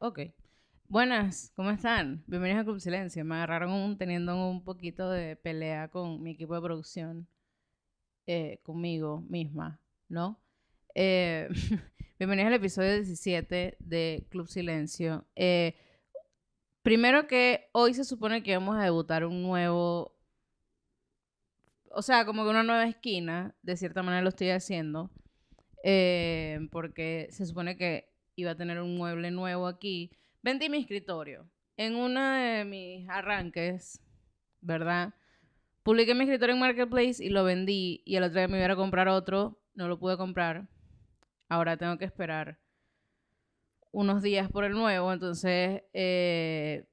Ok. Buenas, ¿cómo están? Bienvenidos a Club Silencio. Me agarraron teniendo un poquito de pelea con mi equipo de producción, eh, conmigo misma, ¿no? Eh, bienvenidos al episodio 17 de Club Silencio. Eh, primero que hoy se supone que vamos a debutar un nuevo, o sea, como que una nueva esquina, de cierta manera lo estoy haciendo, porque se supone que iba a tener un mueble nuevo aquí. Vendí mi escritorio. En uno de mis arranques, ¿verdad? Publiqué mi escritorio en Marketplace y lo vendí. Y el otro día me iba a comprar otro. No lo pude comprar. Ahora tengo que esperar unos días por el nuevo. Entonces, eh,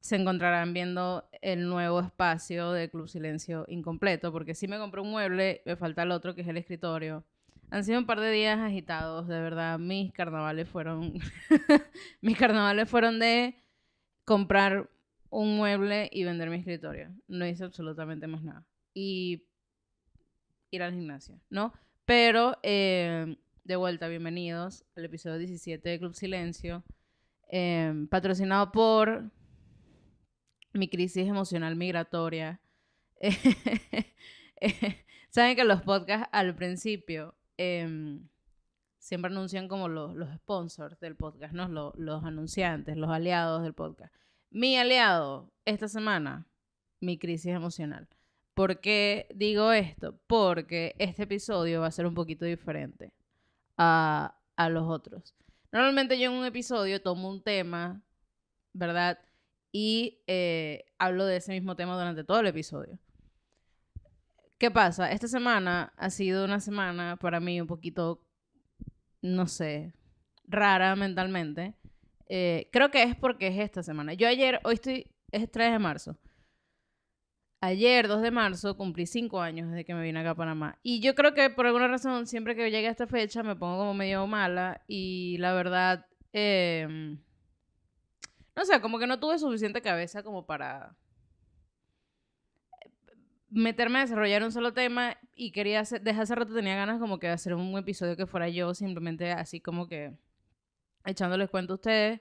se encontrarán viendo el nuevo espacio de Club Silencio incompleto. Porque si me compré un mueble, me falta el otro que es el escritorio. Han sido un par de días agitados, de verdad. Mis carnavales fueron. mis carnavales fueron de comprar un mueble y vender mi escritorio. No hice absolutamente más nada. Y ir al gimnasio, ¿no? Pero, em, de vuelta, bienvenidos al episodio 17 de Club Silencio, em, patrocinado por mi crisis emocional migratoria. Eh, eh, saben que los podcasts al principio Em, siempre anuncian como los, sponsors del podcast, ¿no? Los, anunciantes, los aliados del podcast. Mi aliado esta semana, mi crisis emocional. ¿Por qué digo esto? Porque este episodio va a ser un poquito diferente a, los otros. Normalmente yo en un episodio tomo un tema, ¿verdad? Y eh, hablo de ese mismo tema durante todo el episodio. ¿Qué pasa? Esta semana ha sido una semana para mí un poquito, no sé, rara mentalmente. Eh, creo que es porque es esta semana. Yo ayer, hoy estoy, es 3 de marzo. Ayer, 2 de marzo, cumplí 5 años desde que me vine acá a Panamá. Y yo creo que por alguna razón, siempre que llegué a esta fecha, me pongo como medio mala. Y la verdad, em, no sé, como que no tuve suficiente cabeza como para meterme a desarrollar un solo tema y quería hacer, desde hace rato tenía ganas como que hacer un episodio que fuera yo simplemente así como que echándoles cuenta a ustedes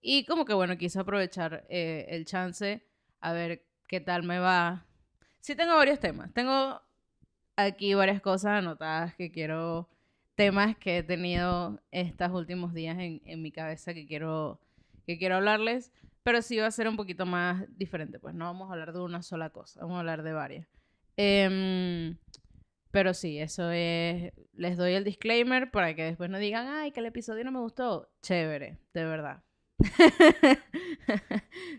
y como que bueno, quise aprovechar eh, el chance a ver qué tal me va. Sí tengo varios temas, tengo aquí varias cosas anotadas que quiero, temas que he tenido estos últimos días en, en mi cabeza que quiero, que quiero hablarles pero sí va a ser un poquito más diferente, pues no vamos a hablar de una sola cosa, vamos a hablar de varias. Em, pero sí, eso es, les doy el disclaimer para que después no digan, ay, que el episodio no me gustó. Chévere, de verdad.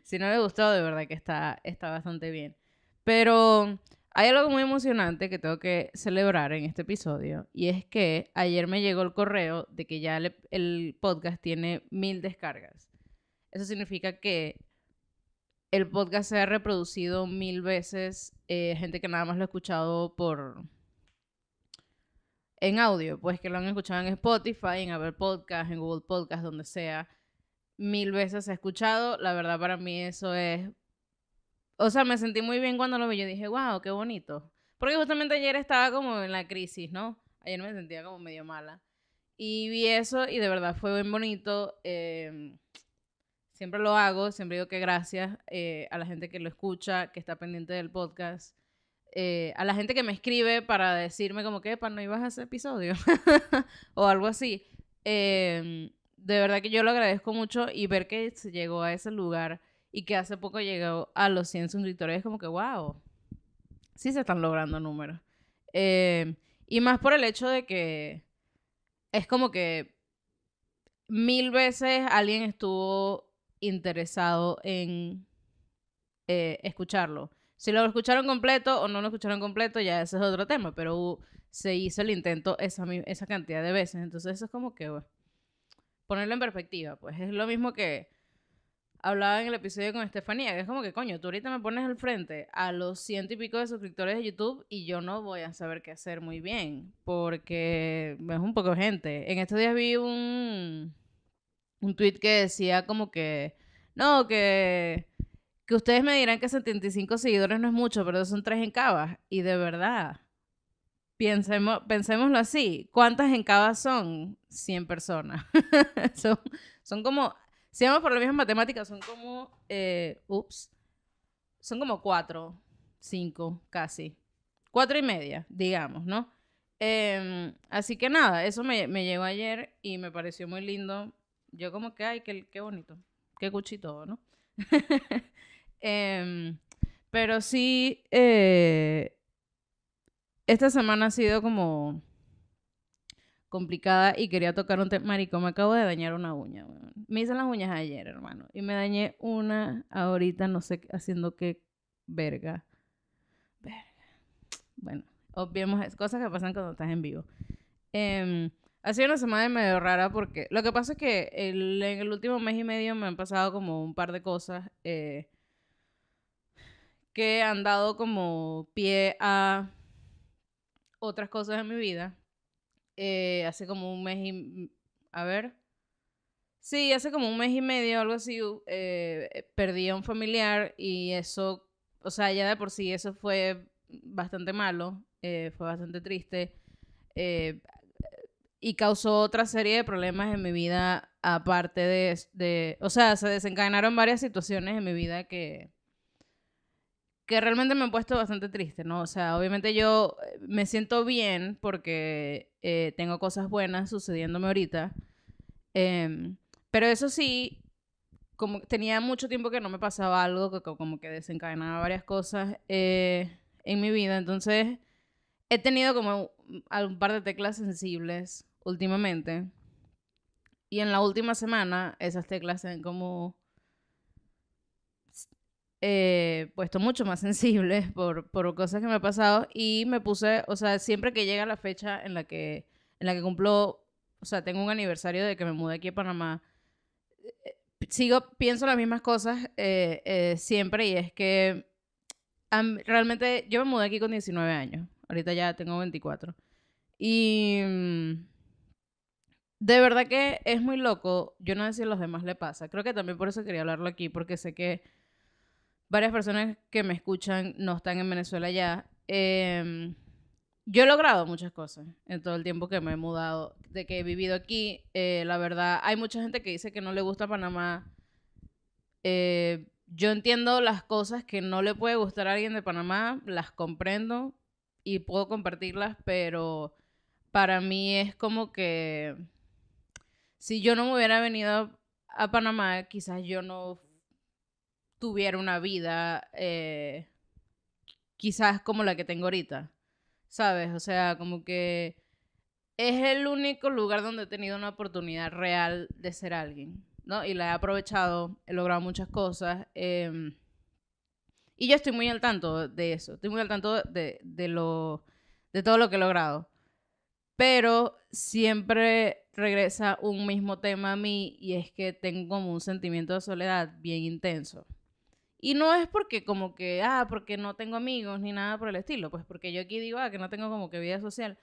si no le gustó, de verdad que está, está bastante bien. Pero hay algo muy emocionante que tengo que celebrar en este episodio y es que ayer me llegó el correo de que ya el podcast tiene mil descargas eso significa que el podcast se ha reproducido mil veces, eh, gente que nada más lo ha escuchado por... en audio, pues que lo han escuchado en Spotify, en Apple Podcast, en Google Podcast, donde sea, mil veces ha escuchado, la verdad para mí eso es... O sea, me sentí muy bien cuando lo vi, yo dije, wow, qué bonito. Porque justamente ayer estaba como en la crisis, ¿no? Ayer me sentía como medio mala. Y vi eso y de verdad fue bien bonito. Eh Siempre lo hago, siempre digo que gracias eh, a la gente que lo escucha, que está pendiente del podcast. Eh, a la gente que me escribe para decirme como que, para no ibas a ese episodio o algo así. Em, de verdad que yo lo agradezco mucho y ver que se llegó a ese lugar y que hace poco llegó a los 100 suscriptores es como que, wow, sí se están logrando números. Em, y más por el hecho de que es como que mil veces alguien estuvo interesado en eh, escucharlo. Si lo escucharon completo o no lo escucharon completo, ya ese es otro tema, pero se hizo el intento esa, esa cantidad de veces. Entonces eso es como que, bueno, ponerlo en perspectiva, pues es lo mismo que hablaba en el episodio con Estefanía, que es como que, coño, tú ahorita me pones al frente a los ciento y pico de suscriptores de YouTube y yo no voy a saber qué hacer muy bien, porque es un poco gente. En estos días vi un un tweet que decía como que, no, que, que ustedes me dirán que 75 seguidores no es mucho, pero son tres en cava. Y de verdad, pensémoslo así, ¿cuántas en cava son? 100 personas. son, como, si vamos por la misma matemáticas, son como, eh, ups, son como cuatro, cinco, casi. Cuatro y media, digamos, ¿no? Em, así que nada, eso me, me llegó ayer y me pareció muy lindo yo como que, ay, qué, qué bonito, qué cuchito, ¿no? Em, pero sí, eh, esta semana ha sido como complicada y quería tocar un tema. Marico, me acabo de dañar una uña. Me hice las uñas ayer, hermano. Y me dañé una ahorita, no sé, haciendo qué verga. Verga. Bueno, obviamente cosas que pasan cuando estás en vivo. Eh, ha sido una semana medio rara porque lo que pasa es que en el último mes y medio me han pasado como un par de cosas eh, que han dado como pie a otras cosas en mi vida. Eh, hace como un mes y... A ver. Sí, hace como un mes y medio, algo así, eh, eh, perdí a un familiar y eso, o sea, ya de por sí eso fue bastante malo, fue bastante triste. Eh, y causó otra serie de problemas en mi vida, aparte de, de, o sea, se desencadenaron varias situaciones en mi vida que, que realmente me han puesto bastante triste, ¿no? O sea, obviamente yo eh, me siento bien porque eh, tengo cosas buenas sucediéndome ahorita, em, pero eso sí, como tenía mucho tiempo que no me pasaba algo, que, como que desencadenaba varias cosas eh, en mi vida, entonces he tenido como un par de teclas sensibles últimamente. Y en la última semana esas teclas se han como eh, puesto pues, mucho más sensibles por, por, cosas que me han pasado. Y me puse, o sea, siempre que llega la fecha en la que, en la que cumplo, o sea, tengo un aniversario de que me mudé aquí a Panamá. Eh, sigo, pienso las mismas cosas eh, siempre y es que realmente yo me mudé aquí con 19 años. Ahorita ya tengo 24. Y mm, de verdad que es muy loco. Yo no sé si a los demás le pasa. Creo que también por eso quería hablarlo aquí, porque sé que varias personas que me escuchan no están en Venezuela ya. Em, yo he logrado muchas cosas en todo el tiempo que me he mudado, de que he vivido aquí. Eh, la verdad, hay mucha gente que dice que no le gusta Panamá. Eh, yo entiendo las cosas que no le puede gustar a alguien de Panamá, las comprendo, y puedo compartirlas, pero para mí es como que si yo no me hubiera venido a Panamá, quizás yo no tuviera una vida eh, quizás como la que tengo ahorita, ¿sabes? O sea, como que es el único lugar donde he tenido una oportunidad real de ser alguien, ¿no? Y la he aprovechado, he logrado muchas cosas. Eh, y yo estoy muy al tanto de eso, estoy muy al tanto de, de, lo, de todo lo que he logrado. Pero siempre regresa un mismo tema a mí y es que tengo como un sentimiento de soledad bien intenso. Y no es porque como que, ah, porque no tengo amigos ni nada por el estilo, pues porque yo aquí digo, ah, que no tengo como que vida social.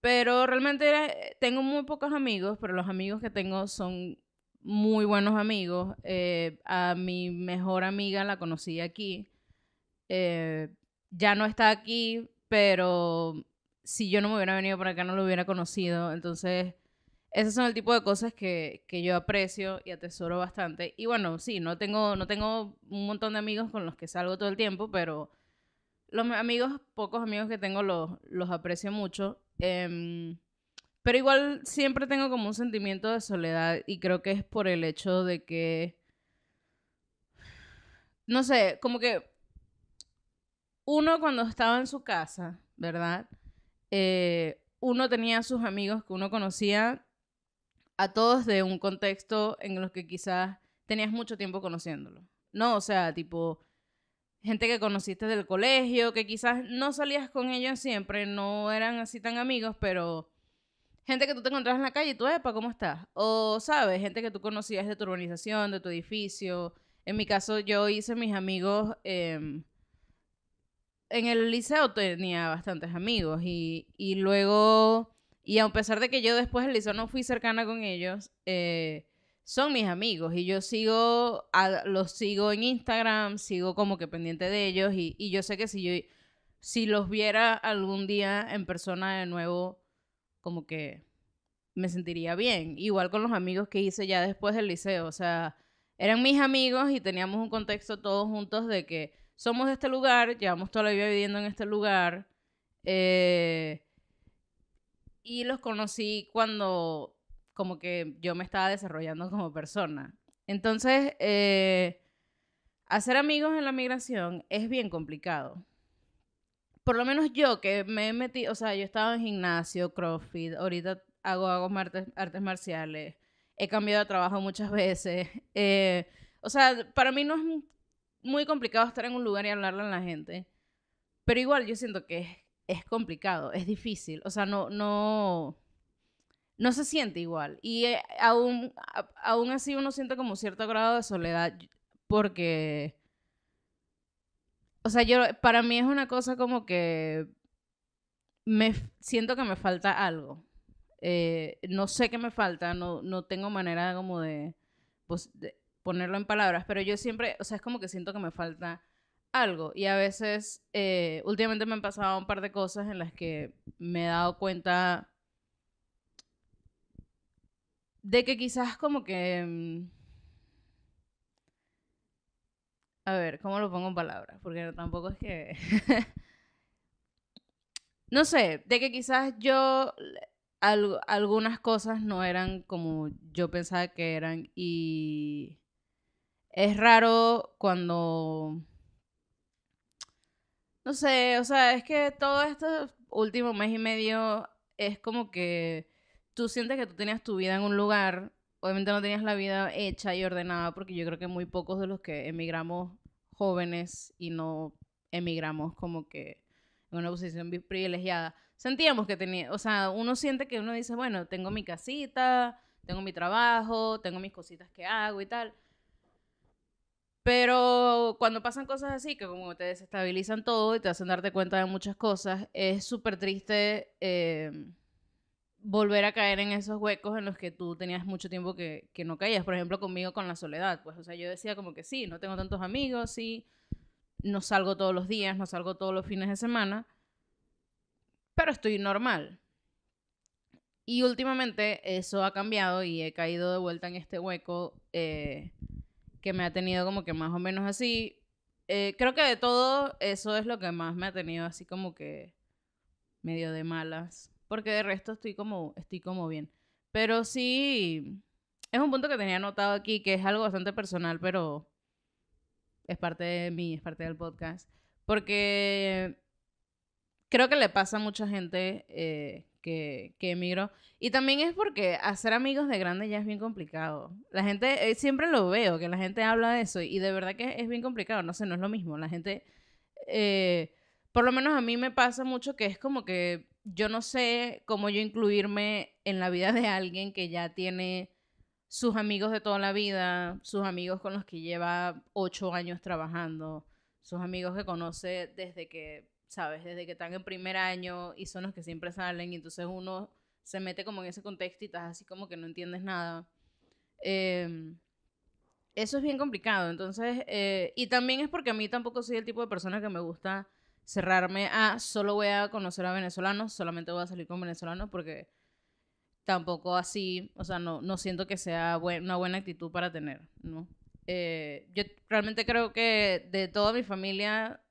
Pero realmente eh, tengo muy pocos amigos, pero los amigos que tengo son muy buenos amigos. Eh, a mi mejor amiga la conocí aquí. Eh, ya no está aquí, pero si yo no me hubiera venido por acá no lo hubiera conocido. Entonces, esos son el tipo de cosas que, yo aprecio y atesoro bastante. Y bueno, sí, no tengo, no tengo un montón de amigos con los que salgo todo el tiempo, pero los amigos, pocos amigos que tengo los, los aprecio mucho. Em, pero igual siempre tengo como un sentimiento de soledad y creo que es por el hecho de que, no sé, como que uno cuando estaba en su casa, ¿verdad? Eh, uno tenía sus amigos que uno conocía a todos de un contexto en los que quizás tenías mucho tiempo conociéndolo. No, o sea, tipo, gente que conociste del colegio, que quizás no salías con ellos siempre, no eran así tan amigos, pero gente que tú te encontrabas en la calle y tú, epa, ¿cómo estás? O, ¿sabes? Gente que tú conocías de tu urbanización, de tu edificio. En mi caso, yo hice mis amigos. Em, en el liceo tenía bastantes amigos y, luego, y a pesar de que yo después del liceo no fui cercana con ellos, eh, son mis amigos y yo sigo, los sigo en Instagram, sigo como que pendiente de ellos y, y yo sé que si yo, si los viera algún día en persona de nuevo, como que me sentiría bien. Igual con los amigos que hice ya después del liceo, o sea, eran mis amigos y teníamos un contexto todos juntos de que somos de este lugar, llevamos toda la vida viviendo en este lugar. Eh, y los conocí cuando como que yo me estaba desarrollando como persona. Entonces, eh, hacer amigos en la migración es bien complicado. Por lo menos yo que me he metido, o sea, yo estaba en gimnasio, crossfit, ahorita hago, hago artes, artes marciales, he cambiado de trabajo muchas veces. Eh, o sea, para mí no es muy complicado estar en un lugar y hablarle a la gente. Pero igual yo siento que es, complicado, es difícil. O sea, no, no, no se siente igual. Y eh, aún, así uno siente como cierto grado de soledad porque... O sea, yo, para mí es una cosa como que me siento que me falta algo. Eh, no sé qué me falta, no, no tengo manera como de pues, ponerlo en palabras, pero yo siempre, o sea, es como que siento que me falta algo. Y a veces, eh, últimamente me han pasado un par de cosas en las que me he dado cuenta de que quizás como que... Mm, a ver, ¿cómo lo pongo en palabras? Porque tampoco es que... no sé, de que quizás yo algunas cosas no eran como yo pensaba que eran y es raro cuando... No sé, o sea, es que todo este último mes y medio es como que tú sientes que tú tenías tu vida en un lugar, obviamente no tenías la vida hecha y ordenada, porque yo creo que muy pocos de los que emigramos jóvenes y no emigramos como que en una posición privilegiada, sentíamos que tenía, o sea, uno siente que uno dice, bueno, tengo mi casita, tengo mi trabajo, tengo mis cositas que hago y tal, pero cuando pasan cosas así, que como te desestabilizan todo y te hacen darte cuenta de muchas cosas, es súper triste eh, volver a caer en esos huecos en los que tú tenías mucho tiempo que, que, no caías. Por ejemplo, conmigo con la soledad. Pues, o sea, yo decía como que sí, no tengo tantos amigos, sí, no salgo todos los días, no salgo todos los fines de semana, pero estoy normal. Y últimamente eso ha cambiado y he caído de vuelta en este hueco. Eh, que me ha tenido como que más o menos así. Eh, creo que de todo eso es lo que más me ha tenido así como que medio de malas. Porque de resto estoy como, estoy como bien. Pero sí, es un punto que tenía anotado aquí, que es algo bastante personal, pero es parte de mí, es parte del podcast. Porque creo que le pasa a mucha gente eh, que, emigro Y también es porque hacer amigos de grande ya es bien complicado. La gente, eh, siempre lo veo, que la gente habla de eso y de verdad que es bien complicado, no sé, no es lo mismo. La gente, eh, por lo menos a mí me pasa mucho que es como que yo no sé cómo yo incluirme en la vida de alguien que ya tiene sus amigos de toda la vida, sus amigos con los que lleva ocho años trabajando, sus amigos que conoce desde que ¿sabes? Desde que están en primer año y son los que siempre salen y entonces uno se mete como en ese contexto y estás así como que no entiendes nada. Em, eso es bien complicado, entonces, eh, y también es porque a mí tampoco soy el tipo de persona que me gusta cerrarme a solo voy a conocer a venezolanos, solamente voy a salir con venezolanos porque tampoco así, o sea, no, no siento que sea una buena actitud para tener, ¿no? Eh, yo realmente creo que de toda mi familia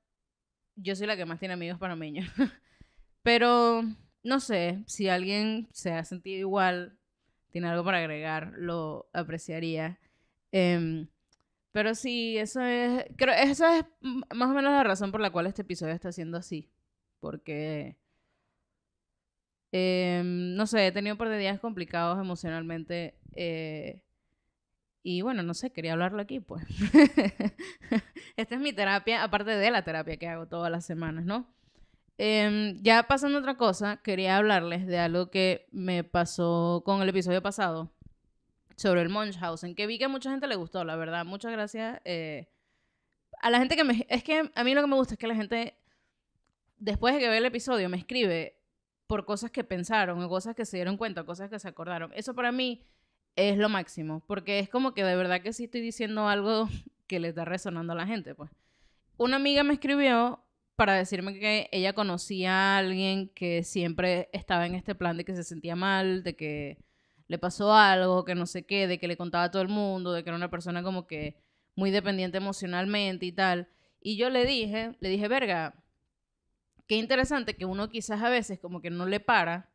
yo soy la que más tiene amigos panameños. Pero no sé, si alguien se ha sentido igual, tiene algo para agregar, lo apreciaría. Em, pero sí, eso es, creo, esa es más o menos la razón por la cual este episodio está siendo así. Porque, em, no sé, he tenido por de días complicados emocionalmente. Eh, y bueno, no sé, quería hablarlo aquí, pues. Esta es mi terapia, aparte de la terapia que hago todas las semanas, ¿no? Em, ya pasando otra cosa, quería hablarles de algo que me pasó con el episodio pasado sobre el Munchausen, que vi que a mucha gente le gustó, la verdad. Muchas gracias. Eh, a la gente que me... Es que a mí lo que me gusta es que la gente, después de que ve el episodio, me escribe por cosas que pensaron o cosas que se dieron cuenta, cosas que se acordaron. Eso para mí es lo máximo, porque es como que de verdad que sí estoy diciendo algo que le está resonando a la gente, pues. Una amiga me escribió para decirme que ella conocía a alguien que siempre estaba en este plan de que se sentía mal, de que le pasó algo, que no sé qué, de que le contaba a todo el mundo, de que era una persona como que muy dependiente emocionalmente y tal. Y yo le dije, le dije, verga, qué interesante que uno quizás a veces como que no le para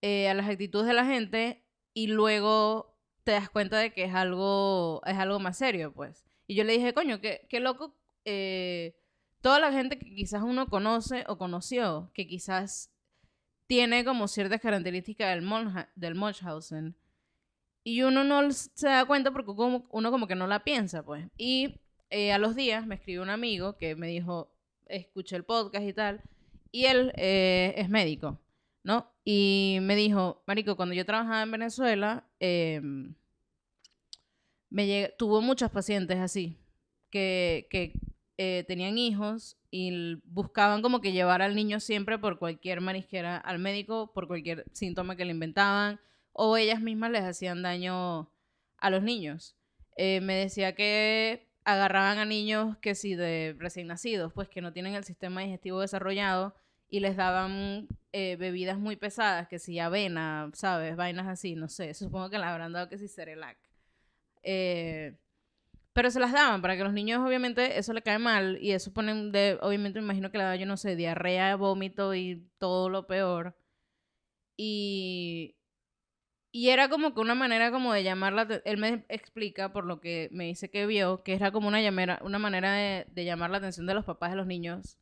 eh, a las actitudes de la gente y luego te das cuenta de que es algo, es algo más serio, pues. Y yo le dije, coño, qué, loco, eh, toda la gente que quizás uno conoce o conoció, que quizás tiene como ciertas características del, del Munchausen, y uno no se da cuenta porque como, uno como que no la piensa, pues. Y eh, a los días me escribió un amigo que me dijo, escuché el podcast y tal, y él eh, es médico. ¿no? Y me dijo, Marico, cuando yo trabajaba en Venezuela, em, me tuvo muchas pacientes así, que, que eh, tenían hijos y buscaban como que llevar al niño siempre por cualquier marisquera al médico, por cualquier síntoma que le inventaban, o ellas mismas les hacían daño a los niños. Eh, me decía que agarraban a niños que sí, de recién nacidos, pues que no tienen el sistema digestivo desarrollado, y les daban eh, bebidas muy pesadas, que si avena, ¿sabes? Vainas así, no sé. Supongo que les habrán dado que si cerealac Cerelac. Eh, pero se las daban para que los niños, obviamente, eso le cae mal y eso ponen de, obviamente, imagino que le da, yo no sé, diarrea, vómito y todo lo peor. Y, y era como que una manera como de llamarla, él me explica por lo que me dice que vio, que era como una, llamera, una manera de, de llamar la atención de los papás de los niños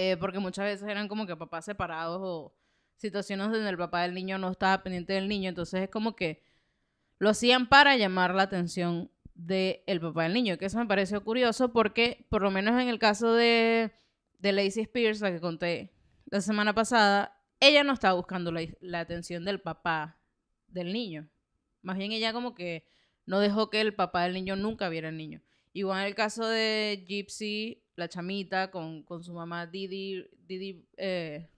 eh, porque muchas veces eran como que papás separados o situaciones donde el papá del niño no estaba pendiente del niño, entonces es como que lo hacían para llamar la atención del papá del niño, que eso me pareció curioso porque por lo menos en el caso de, de Lacey Spears, la que conté la semana pasada, ella no estaba buscando la, la atención del papá del niño, más bien ella como que no dejó que el papá del niño nunca viera al niño. Igual en el caso de Gypsy, la chamita con, su mamá Didi, Didi, eh,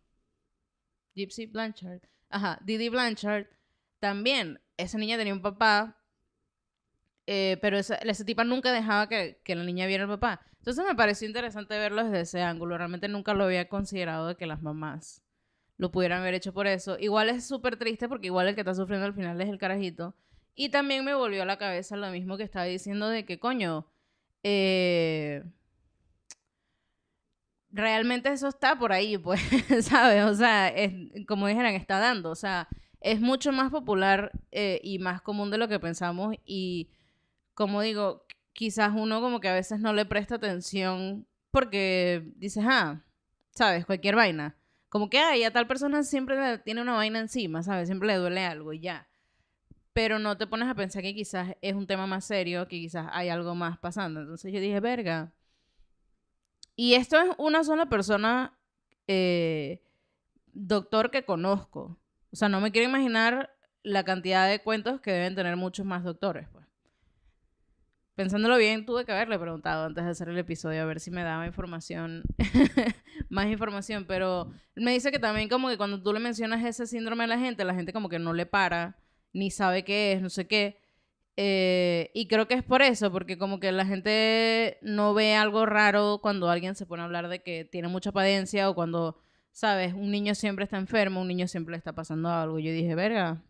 Gypsy Blanchard. Ajá, Didi Blanchard. También, esa niña tenía un papá, eh, pero esa, esa, tipa nunca dejaba que, que la niña viera al papá. Entonces me pareció interesante verlo desde ese ángulo. Realmente nunca lo había considerado de que las mamás lo pudieran haber hecho por eso. Igual es súper triste porque igual el que está sufriendo al final es el carajito. Y también me volvió a la cabeza lo mismo que estaba diciendo de que, coño, eh, realmente eso está por ahí, pues, ¿sabes? O sea, como dijeran, está dando. O sea, es mucho más popular eh, y más común de lo que pensamos y, como digo, quizás uno como que a veces no le presta atención porque dices, ah, ¿sabes? Cualquier vaina. Como que, ay, a tal persona siempre tiene una vaina encima, ¿sabes? Siempre le duele algo y ya pero no te pones a pensar que quizás es un tema más serio, que quizás hay algo más pasando. Entonces yo dije, verga. Y esto es una sola persona, eh, doctor, que conozco. O sea, no me quiero imaginar la cantidad de cuentos que deben tener muchos más doctores. Pues. Pensándolo bien, tuve que haberle preguntado antes de hacer el episodio a ver si me daba información, más información, pero me dice que también como que cuando tú le mencionas ese síndrome a la gente, la gente como que no le para ni sabe qué es, no sé qué. Eh, y creo que es por eso, porque como que la gente no ve algo raro cuando alguien se pone a hablar de que tiene mucha padencia o cuando, sabes, un niño siempre está enfermo, un niño siempre le está pasando algo. Yo dije, verga,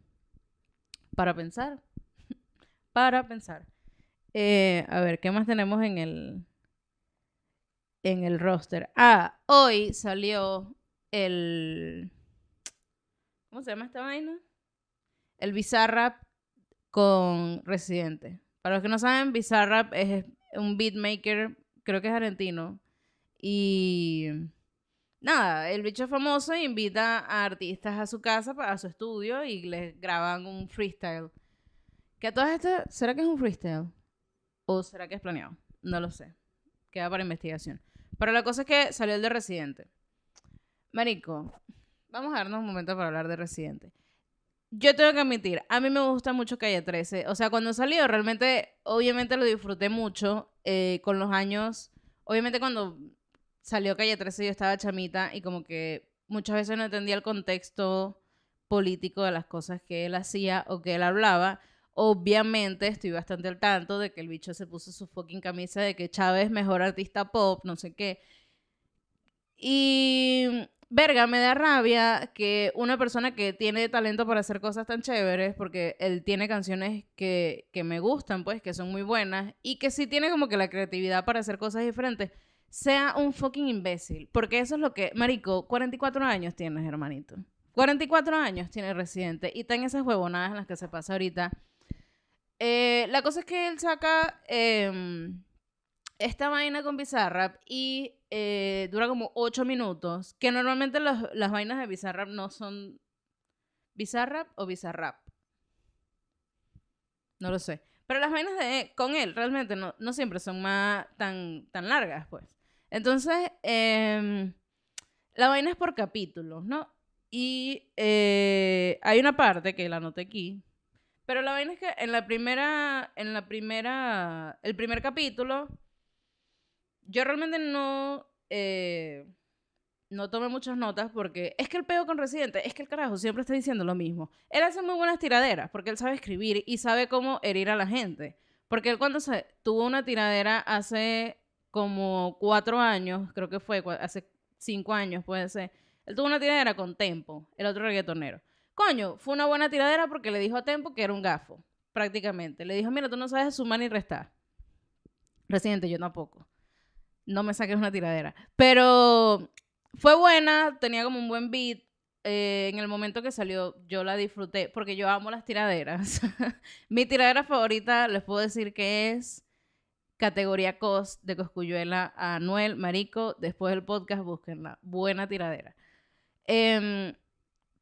para pensar, para pensar. Eh, a ver, ¿qué más tenemos en el, en el roster? Ah, hoy salió el... ¿Cómo se llama esta vaina? el Bizarrap con Residente. Para los que no saben, Bizarrap es un beatmaker, creo que es argentino. Y nada, el bicho famoso invita a artistas a su casa, a su estudio, y les graban un freestyle. Que a todas estas, ¿será que es un freestyle? ¿O será que es planeado? No lo sé. Queda para investigación. Pero la cosa es que salió el de Residente. Marico, vamos a darnos un momento para hablar de Residente yo tengo que admitir, a mí me gusta mucho Calle 13. O sea, cuando salió, realmente, obviamente lo disfruté mucho eh, con los años. Obviamente cuando salió Calle 13 yo estaba chamita y como que muchas veces no entendía el contexto político de las cosas que él hacía o que él hablaba. Obviamente estoy bastante al tanto de que el bicho se puso su fucking camisa de que Chávez mejor artista pop, no sé qué. Y verga, me da rabia que una persona que tiene talento para hacer cosas tan chéveres, porque él tiene canciones que, que me gustan, pues, que son muy buenas, y que sí tiene como que la creatividad para hacer cosas diferentes, sea un fucking imbécil. Porque eso es lo que, Marico, 44 años tienes, hermanito. 44 años tiene Residente y está en esas huevonadas en las que se pasa ahorita. Eh, la cosa es que él saca... Em, esta vaina con Bizarrap y eh, dura como 8 minutos, que normalmente las vainas de Bizarrap no son Bizarrap o Bizarrap. No lo sé. Pero las vainas de, con él realmente no, siempre son más tan, tan largas, pues. Entonces, em, la vaina es por capítulos, ¿no? Y eh, hay una parte que la anoté aquí, pero la vaina es que en la primera, en la primera, el primer capítulo yo realmente no, eh, no tomé muchas notas porque es que el peo con Residente, es que el carajo siempre está diciendo lo mismo. Él hace muy buenas tiraderas porque él sabe escribir y sabe cómo herir a la gente. Porque él cuando se tuvo una tiradera hace como cuatro años, creo que fue, hace cinco años puede ser, él tuvo una tiradera con Tempo, el otro reggaetonero. Coño, fue una buena tiradera porque le dijo a Tempo que era un gafo, prácticamente. Le dijo, mira, tú no sabes sumar ni restar. Residente, yo tampoco. No me saques una tiradera. Pero fue buena, tenía como un buen beat. Eh, en el momento que salió, yo la disfruté porque yo amo las tiraderas. Mi tiradera favorita, les puedo decir que es categoría COS de Coscuyuela a Anuel Marico. Después del podcast, búsquenla. Buena tiradera. Em,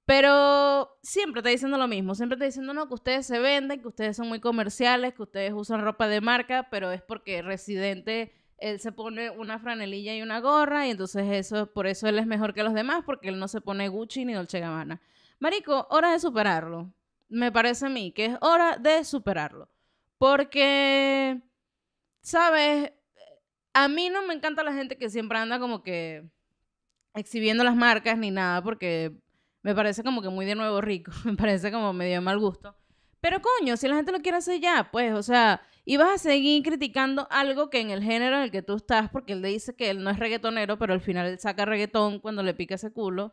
pero siempre está diciendo lo mismo, siempre estoy diciendo que ustedes se venden, que ustedes son muy comerciales, que ustedes usan ropa de marca, pero es porque Residente él se pone una franelilla y una gorra y entonces eso, por eso él es mejor que los demás porque él no se pone Gucci ni Dolce Gabbana. Marico, hora de superarlo. Me parece a mí que es hora de superarlo. Porque, ¿sabes? A mí no me encanta la gente que siempre anda como que exhibiendo las marcas ni nada porque me parece como que muy de nuevo rico, me parece como medio mal gusto. Pero coño, si la gente lo quiere hacer ya, pues, o sea, y vas a seguir criticando algo que en el género en el que tú estás, porque él dice que él no es reggaetonero, pero al final él saca reggaetón cuando le pica ese culo.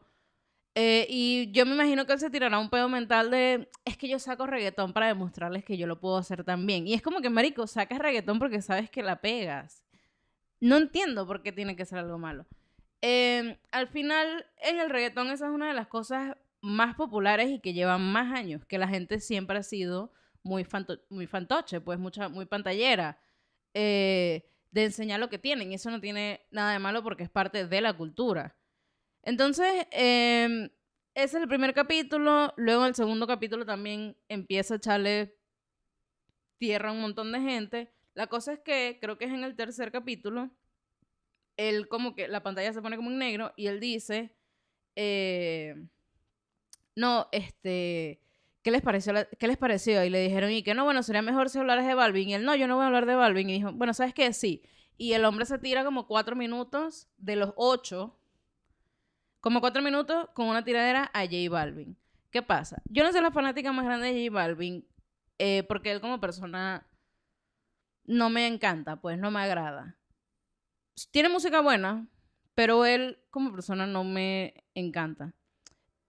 Eh, y yo me imagino que él se tirará un pedo mental de, es que yo saco reggaetón para demostrarles que yo lo puedo hacer también. Y es como que, Marico, sacas reggaetón porque sabes que la pegas. No entiendo por qué tiene que ser algo malo. Em, al final, en el reggaetón esa es una de las cosas más populares y que llevan más años, que la gente siempre ha sido muy, fantoche, pues mucha, muy pantallera, eh, de enseñar lo que tienen. Y eso no tiene nada de malo porque es parte de la cultura. Entonces, em, ese es el primer capítulo. Luego en el segundo capítulo también empieza a echarle tierra a un montón de gente. La cosa es que creo que es en el tercer capítulo. Él como que la pantalla se pone como en negro y él dice, eh, no, este, ¿qué les pareció? les pareció? Y le dijeron, y que no, bueno, sería mejor si hablaras de Balvin. Y él, no, yo no voy a hablar de Balvin. Y dijo, bueno, ¿sabes qué? Sí. Y el hombre se tira como cuatro minutos de los ocho, como cuatro minutos con una tiradera a J Balvin. ¿Qué pasa? Yo no soy la fanática más grande de J Balvin, eh, porque él como persona no me encanta, pues no me agrada. Tiene música buena, pero él como persona no me encanta.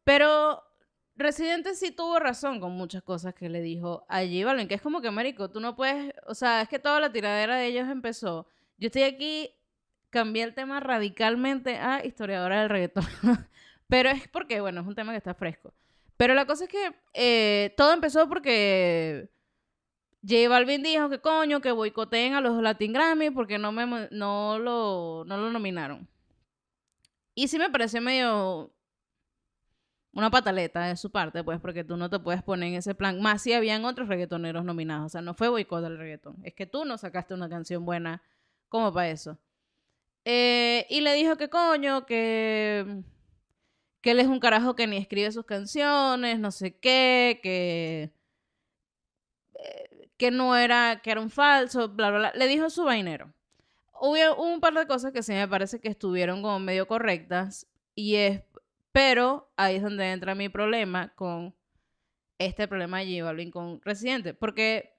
Pero Residente sí tuvo razón con muchas cosas que le dijo a J Balvin, que es como que, marico, tú no puedes, o sea, es que toda la tiradera de ellos empezó. Yo estoy aquí, cambié el tema radicalmente a historiadora del reggaetón, pero es porque, bueno, es un tema que está fresco. Pero la cosa es que eh, todo empezó porque J Balvin dijo que coño, que boicoteen a los Latin Grammy porque no, me, no, lo, no lo nominaron. Y sí me pareció medio una pataleta de su parte, pues, porque tú no te puedes poner en ese plan. Más si habían otros reggaetoneros nominados. O sea, no fue boicot del reggaetón. Es que tú no sacaste una canción buena como para eso. Eh, y le dijo que coño, que, que él es un carajo que ni escribe sus canciones, no sé qué, que, eh, que no era, que era un falso, bla, bla, bla. Le dijo su vainero. Hubo un par de cosas que sí me parece que estuvieron como medio correctas y es pero ahí es donde entra mi problema con este problema de J Balvin con Residente. Porque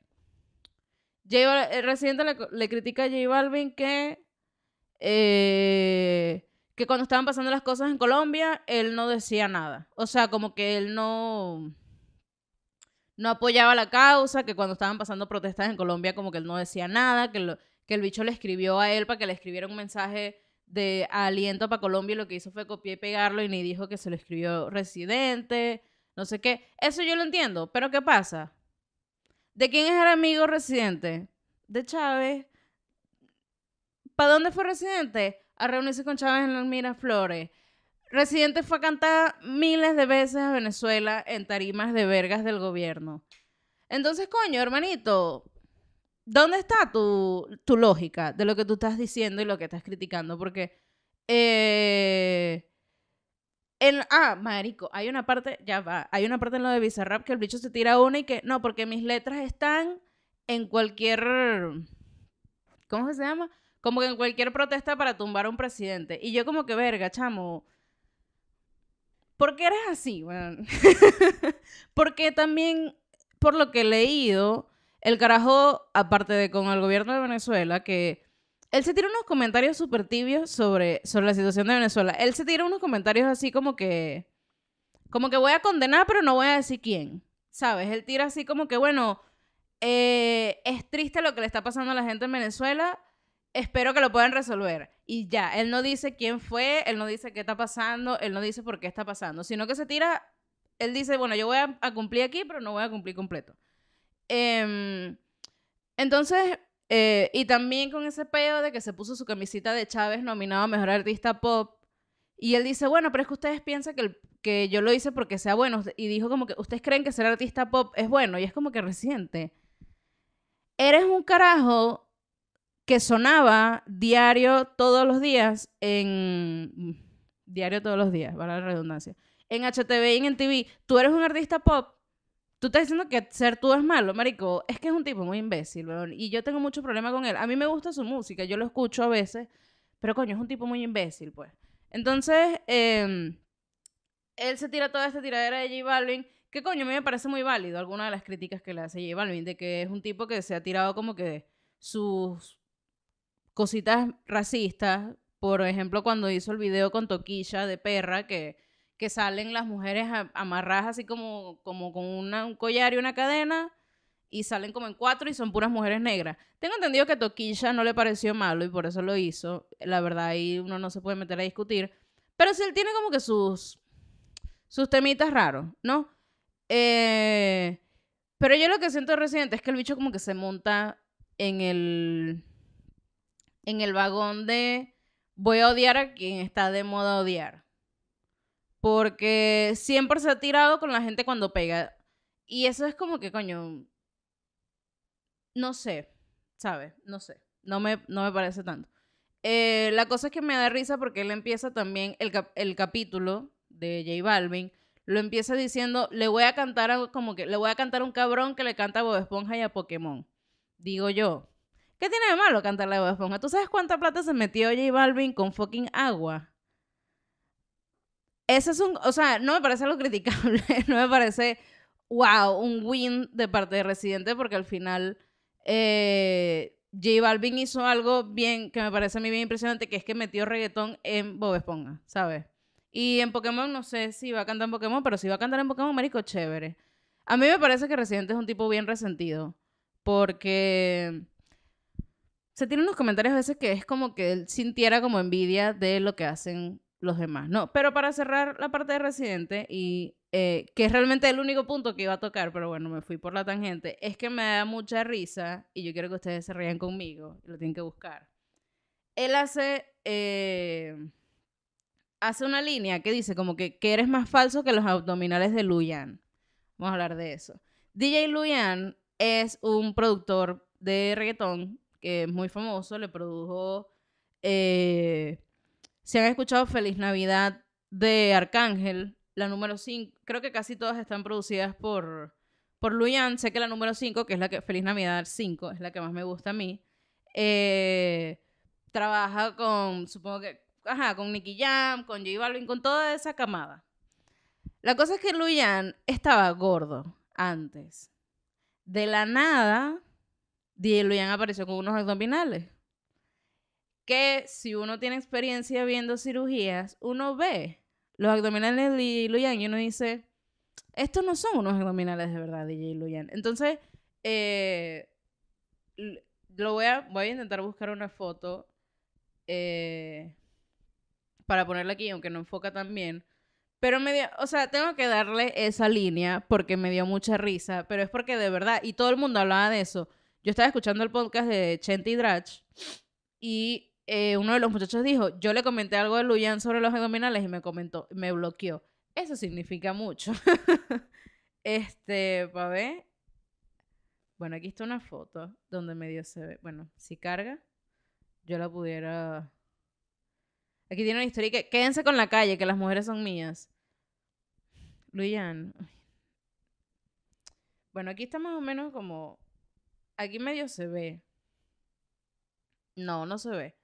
el eh, Residente le, critica a J Balvin que, eh, que cuando estaban pasando las cosas en Colombia, él no decía nada. O sea, como que él no, no apoyaba la causa, que cuando estaban pasando protestas en Colombia, como que él no decía nada, que, que el bicho le escribió a él para que le escribiera un mensaje de Aliento para Colombia y lo que hizo fue copiar y pegarlo y ni dijo que se lo escribió Residente, no sé qué. Eso yo lo entiendo, pero ¿qué pasa? ¿De quién es el amigo Residente? De Chávez. ¿Para dónde fue Residente? A reunirse con Chávez en las Miraflores. Residente fue a cantar miles de veces a Venezuela en tarimas de vergas del gobierno. Entonces, coño, hermanito, ¿dónde está tu, tu, lógica de lo que tú estás diciendo y lo que estás criticando? Porque, eh, ah, marico, hay una parte, ya va, hay una parte en lo de Bizarrap que el bicho se tira una y que, no, porque mis letras están en cualquier, ¿cómo se llama? Como que en cualquier protesta para tumbar a un presidente. Y yo como que, verga, chamo, ¿por qué eres así? porque también, por lo que he leído, el carajo, aparte de con el gobierno de Venezuela, que él se tira unos comentarios súper tibios sobre, sobre la situación de Venezuela. Él se tira unos comentarios así como que, como que voy a condenar, pero no voy a decir quién. ¿Sabes? Él tira así como que, bueno, eh, es triste lo que le está pasando a la gente en Venezuela, espero que lo puedan resolver. Y ya, él no dice quién fue, él no dice qué está pasando, él no dice por qué está pasando, sino que se tira, él dice, bueno, yo voy a cumplir aquí, pero no voy a cumplir completo. Em, entonces, eh, y también con ese peo de que se puso su camisita de Chávez nominado a Mejor Artista Pop. Y él dice, bueno, pero es que ustedes piensan que, que yo lo hice porque sea bueno. Y dijo como que, ¿ustedes creen que ser artista pop es bueno? Y es como que reciente. Eres un carajo que sonaba diario todos los días en... Diario todos los días, para la redundancia. En HTV y en TV. Tú eres un artista pop tú estás diciendo que ser tú es malo, marico. Es que es un tipo muy imbécil, weón. Y yo tengo mucho problema con él. A mí me gusta su música, yo lo escucho a veces, pero coño, es un tipo muy imbécil, pues. Entonces, em, él se tira toda esta tiradera de J Balvin. Que coño, a mí me parece muy válido alguna de las críticas que le hace J Balvin, de que es un tipo que se ha tirado como que sus cositas racistas. Por ejemplo, cuando hizo el video con Toquilla de perra, que que salen las mujeres amarradas así como, como con un collar y una cadena y salen como en cuatro y son puras mujeres negras. Tengo entendido que Toquilla no le pareció malo y por eso lo hizo. La verdad, ahí uno no se puede meter a discutir. Pero sí él tiene como que sus, sus temitas raros, ¿no? Eh, pero yo lo que siento reciente es que el bicho como que se monta en el, en el vagón de voy a odiar a quien está de moda odiar porque siempre se ha tirado con la gente cuando pega. Y eso es como que, coño, no sé, ¿sabes? No sé, no me, no me parece tanto. Eh, la cosa es que me da risa porque él empieza también el, capítulo de J Balvin lo empieza diciendo, le voy a cantar como que, le voy a cantar a un cabrón que le canta a Bob Esponja y a Pokémon. Digo yo, ¿qué tiene de malo cantarle a Bob Esponja? ¿Tú sabes cuánta plata se metió J Balvin con fucking agua? es un, o sea, no me parece algo criticable, no me parece, wow, un win de parte de Residente, porque al final eh, J Balvin hizo algo bien, que me parece a mí bien impresionante, que es que metió reggaetón en Bob Esponja, ¿sabes? Y en Pokémon, no sé si va a cantar en Pokémon, pero si va a cantar en Pokémon, marico, chévere. A mí me parece que Residente es un tipo bien resentido, porque se tienen unos comentarios a veces que es como que él sintiera como envidia de lo que hacen los demás, ¿no? Pero para cerrar la parte de Residente, y eh, que es realmente el único punto que iba a tocar, pero bueno, me fui por la tangente, es que me da mucha risa y yo quiero que ustedes se rían conmigo, lo tienen que buscar. Él hace, eh, hace una línea que dice como que, que eres más falso que los abdominales de Luyan. Vamos a hablar de eso. DJ Luyan es un productor de reggaetón que es muy famoso, le produjo... Eh, si han escuchado Feliz Navidad de Arcángel, la número 5, creo que casi todas están producidas por, por Luyan. Sé que la número 5, que es la que, Feliz Navidad 5, es la que más me gusta a mí, eh, trabaja con, supongo que, ajá, con Nicky Jam, con J Balvin, con toda esa camada. La cosa es que Luyan estaba gordo antes. De la nada, Luyan apareció con unos abdominales que si uno tiene experiencia viendo cirugías, uno ve los abdominales de DJ Luyan y uno dice, estos no son unos abdominales de verdad, DJ Luyan. Entonces, eh, lo voy a, voy a intentar buscar una foto eh, para ponerla aquí, aunque no enfoca tan bien. Pero me dio, o sea, tengo que darle esa línea porque me dio mucha risa, pero es porque de verdad, y todo el mundo hablaba de eso. Yo estaba escuchando el podcast de Chenty Drach y eh, uno de los muchachos dijo, yo le comenté algo a Luyan sobre los abdominales y me comentó, me bloqueó. Eso significa mucho. este, pa' ver. Bueno, aquí está una foto donde medio se ve. Bueno, si carga, yo la pudiera... Aquí tiene una historia que quédense con la calle, que las mujeres son mías. Luyan. Bueno, aquí está más o menos como... Aquí medio se ve. No, no se ve.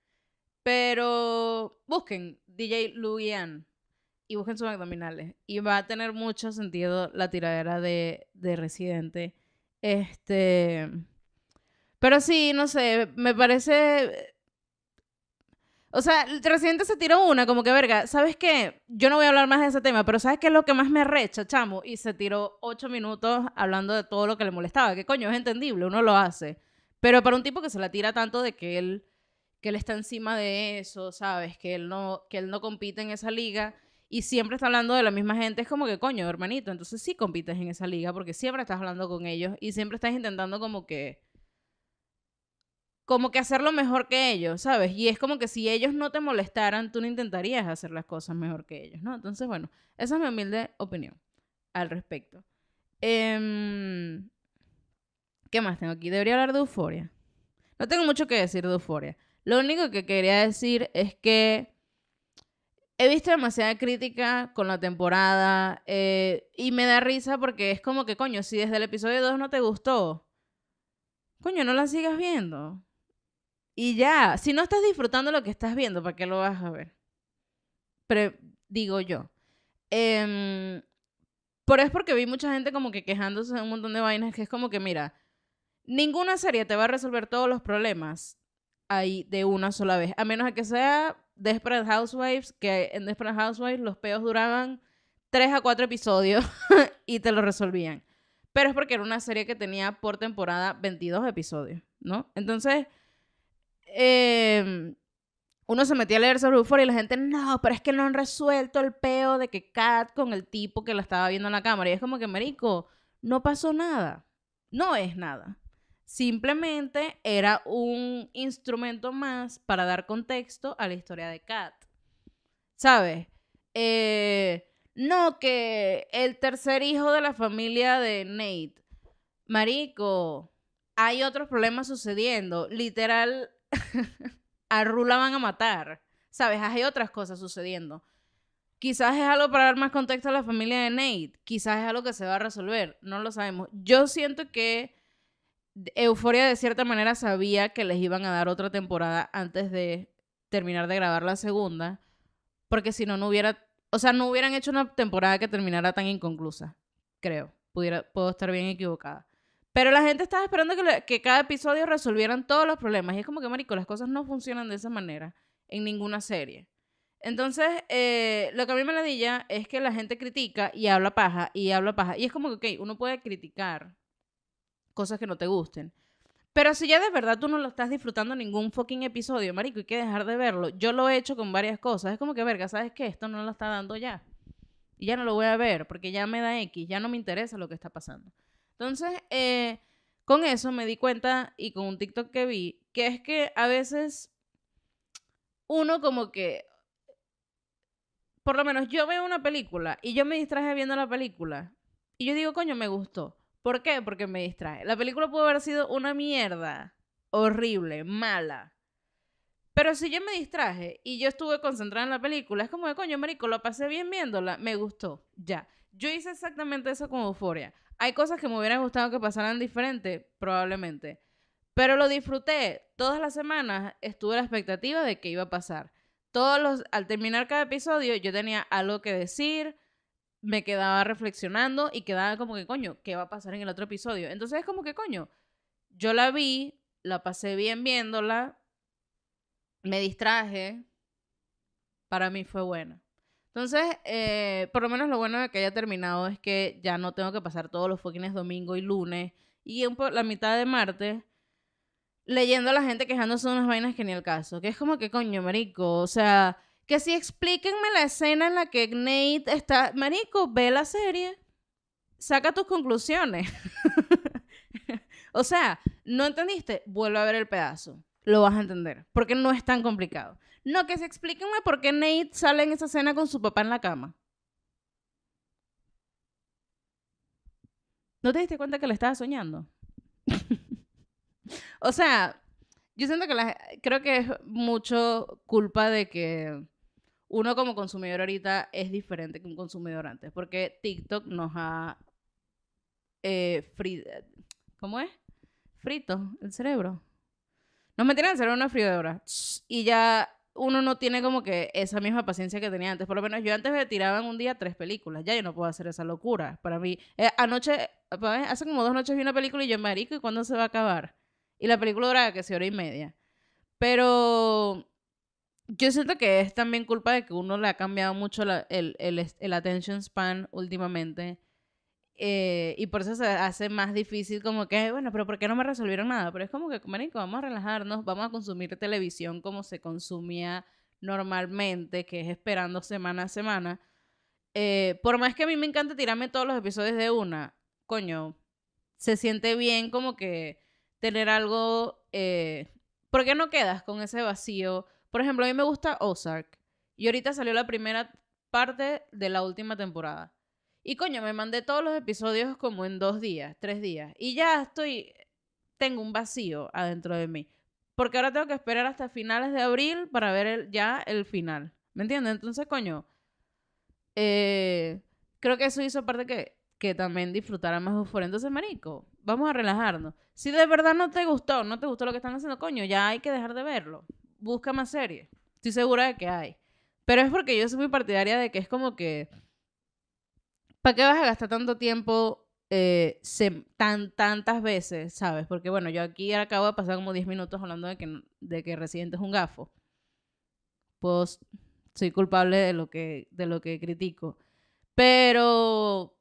Pero busquen DJ Luian y busquen sus abdominales. Y va a tener mucho sentido la tiradera de, Residente. Este. Pero sí, no sé, me parece. O sea, Residente se tiró una, como que verga, ¿sabes qué? Yo no voy a hablar más de ese tema, pero ¿sabes qué es lo que más me recha chamo? Y se tiró ocho minutos hablando de todo lo que le molestaba. Que coño, es entendible, uno lo hace. Pero para un tipo que se la tira tanto de que él que él está encima de eso, ¿sabes? Que él no, que él no compite en esa liga y siempre está hablando de la misma gente, es como que, coño, hermanito, entonces sí compites en esa liga porque siempre estás hablando con ellos y siempre estás intentando como que como que hacerlo mejor que ellos, ¿sabes? Y es como que si ellos no te molestaran, tú no intentarías hacer las cosas mejor que ellos, ¿no? Entonces, bueno, esa es mi humilde opinión al respecto. Em, ¿Qué más tengo aquí? Debería hablar de euforia. No tengo mucho que decir de euforia. Lo único que quería decir es que he visto demasiada crítica con la temporada eh, y me da risa porque es como que, coño, si desde el episodio 2 no te gustó, coño, no la sigas viendo. Y ya, si no estás disfrutando lo que estás viendo, ¿para qué lo vas a ver? Pero digo yo. Eh, em, pero es porque vi mucha gente como que quejándose de un montón de vainas que es como que, mira, ninguna serie te va a resolver todos los problemas de una sola vez. A menos que sea Desperate Housewives, que en Desperate Housewives los peos duraban tres a cuatro episodios y te lo resolvían. Pero es porque era una serie que tenía por temporada 22 episodios, ¿no? Entonces, em, uno se metía a leer sobre Buford y la gente, no, pero es que no han resuelto el peo de que Kat con el tipo que la estaba viendo en la cámara. Y es como que, marico, no pasó nada. No es nada. Simplemente era un instrumento más para dar contexto a la historia de Kat. ¿Sabes? Eh, no, que el tercer hijo de la familia de Nate. Marico, hay otros problemas sucediendo. Literal, a Rula van a matar. ¿Sabes? Hay otras cosas sucediendo. Quizás es algo para dar más contexto a la familia de Nate. Quizás es algo que se va a resolver. No lo sabemos. Yo siento que Euforia de cierta manera sabía que les iban a dar otra temporada antes de terminar de grabar la segunda, porque si no, no hubiera, o sea, no hubieran hecho una temporada que terminara tan inconclusa, creo. Pudiera, puedo estar bien equivocada. Pero la gente estaba esperando que, cada episodio resolvieran todos los problemas. Y es como que, marico, las cosas no funcionan de esa manera en ninguna serie. Entonces, eh, lo que a mí me ladilla es que la gente critica y habla paja y habla paja. Y es como que, ok, uno puede criticar cosas que no te gusten. Pero si ya de verdad tú no lo estás disfrutando ningún fucking episodio, marico, hay que dejar de verlo. Yo lo he hecho con varias cosas. Es como que, verga, ¿sabes qué? Esto no lo está dando ya. Y ya no lo voy a ver porque ya me da X, ya no me interesa lo que está pasando. Entonces, eh, con eso me di cuenta y con un TikTok que vi, que es que a veces uno como que, por lo menos yo veo una película y yo me distraje viendo la película y yo digo, coño, me gustó. ¿Por qué? Porque me distrae. La película pudo haber sido una mierda, horrible, mala. Pero si yo me distraje y yo estuve concentrada en la película, es como de coño, marico, lo pasé bien viéndola, me gustó, ya. Yo hice exactamente eso con Euforia. Hay cosas que me hubieran gustado que pasaran diferente, probablemente. Pero lo disfruté. Todas las semanas estuve a la expectativa de que iba a pasar. Todos al terminar cada episodio, yo tenía algo que decir, me quedaba reflexionando y quedaba como que, coño, ¿qué va a pasar en el otro episodio? Entonces es como que, coño, yo la vi, la pasé bien viéndola, me distraje, para mí fue buena. Entonces, eh, por lo menos lo bueno de que haya terminado es que ya no tengo que pasar todos los fucking domingo y lunes y la mitad de martes leyendo a la gente quejándose de unas vainas que ni el caso. Que es como que, coño, marico, o sea que si explíquenme la escena en la que Nate está. Marico, ve la serie. Saca tus conclusiones. o sea, no entendiste. Vuelve a ver el pedazo. Lo vas a entender. Porque no es tan complicado. No, que se explíquenme por qué Nate sale en esa escena con su papá en la cama. ¿No te diste cuenta que le estaba soñando? o sea, yo siento que la, creo que es mucho culpa de que uno como consumidor ahorita es diferente que un consumidor antes, porque TikTok nos ha... Eh, ¿Cómo es? Frito el cerebro. Nos metieron el cerebro en una freidora y ya uno no tiene como que esa misma paciencia que tenía antes. Por lo menos yo antes me tiraba un día tres películas. Ya yo no puedo hacer esa locura. Para mí, eh, anoche, eh, hace como dos noches vi una película y yo, marico, ¿y cuándo se va a acabar? Y la película duraba que se hora y media. Pero yo siento que es también culpa de que uno le ha cambiado mucho el, el, attention span últimamente. Eh, y por eso se hace más difícil como que, bueno, pero ¿por qué no me resolvieron nada? Pero es como que, marico, vamos a relajarnos, vamos a consumir televisión como se consumía normalmente, que es esperando semana a semana. Eh, por más que a mí me encanta tirarme todos los episodios de una, coño, se siente bien como que tener algo... Eh, ¿Por qué no quedas con ese vacío? Por ejemplo, a mí me gusta Ozark. Y ahorita salió la primera parte de la última temporada. Y coño, me mandé todos los episodios como en dos días, tres días. Y ya estoy, tengo un vacío adentro de mí. Porque ahora tengo que esperar hasta finales de abril para ver ya el final. ¿Me entiendes? Entonces, coño, eh, creo que eso hizo parte que, que también disfrutara más los Entonces, marico, vamos a relajarnos. Si de verdad no te gustó, no te gustó lo que están haciendo, coño, ya hay que dejar de verlo busca más series. Estoy segura de que hay. Pero es porque yo soy muy partidaria de que es como que. ¿Para qué vas a gastar tanto tiempo eh, tan, tantas veces, sabes? Porque bueno, yo aquí acabo de pasar como 10 minutos hablando de que, de que Residente es un gafo. Pues soy culpable de lo que, de lo que critico. Pero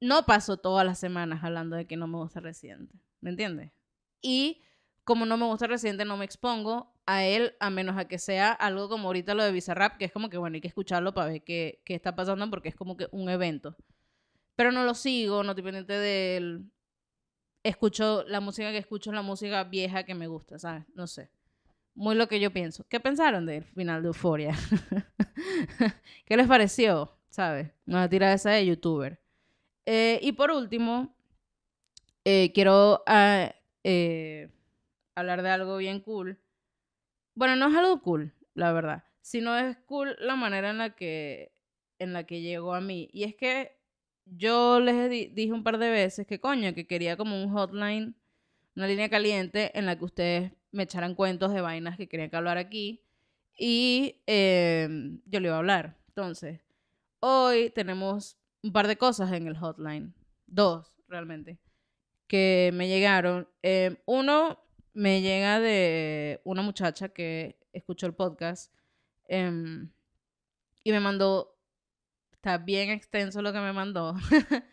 no paso todas las semanas hablando de que no me gusta Residente. ¿Me entiendes? Y como no me gusta Residente, no me expongo a él, a menos a que sea algo como ahorita lo de Bizarrap, que es como que, bueno, hay que escucharlo para ver qué, está pasando porque es como que un evento. Pero no lo sigo, no estoy del de él. Escucho la música que escucho, es la música vieja que me gusta, ¿sabes? No sé. Muy lo que yo pienso. ¿Qué pensaron del final de Euforia? ¿Qué les pareció? ¿Sabes? Una tira esa de youtuber. Eh, y por último, eh, quiero ah, eh, hablar de algo bien cool bueno, no es algo cool, la verdad, sino es cool la manera en la que, en la que llegó a mí. Y es que yo les dije un par de veces que coño, que quería como un hotline, una línea caliente en la que ustedes me echaran cuentos de vainas que querían que hablar aquí. Y em, yo le iba a hablar. Entonces, hoy tenemos un par de cosas en el hotline. Dos, realmente. Que me llegaron. Em, uno, me llega de una muchacha que escuchó el podcast em, y me mandó, está bien extenso lo que me mandó,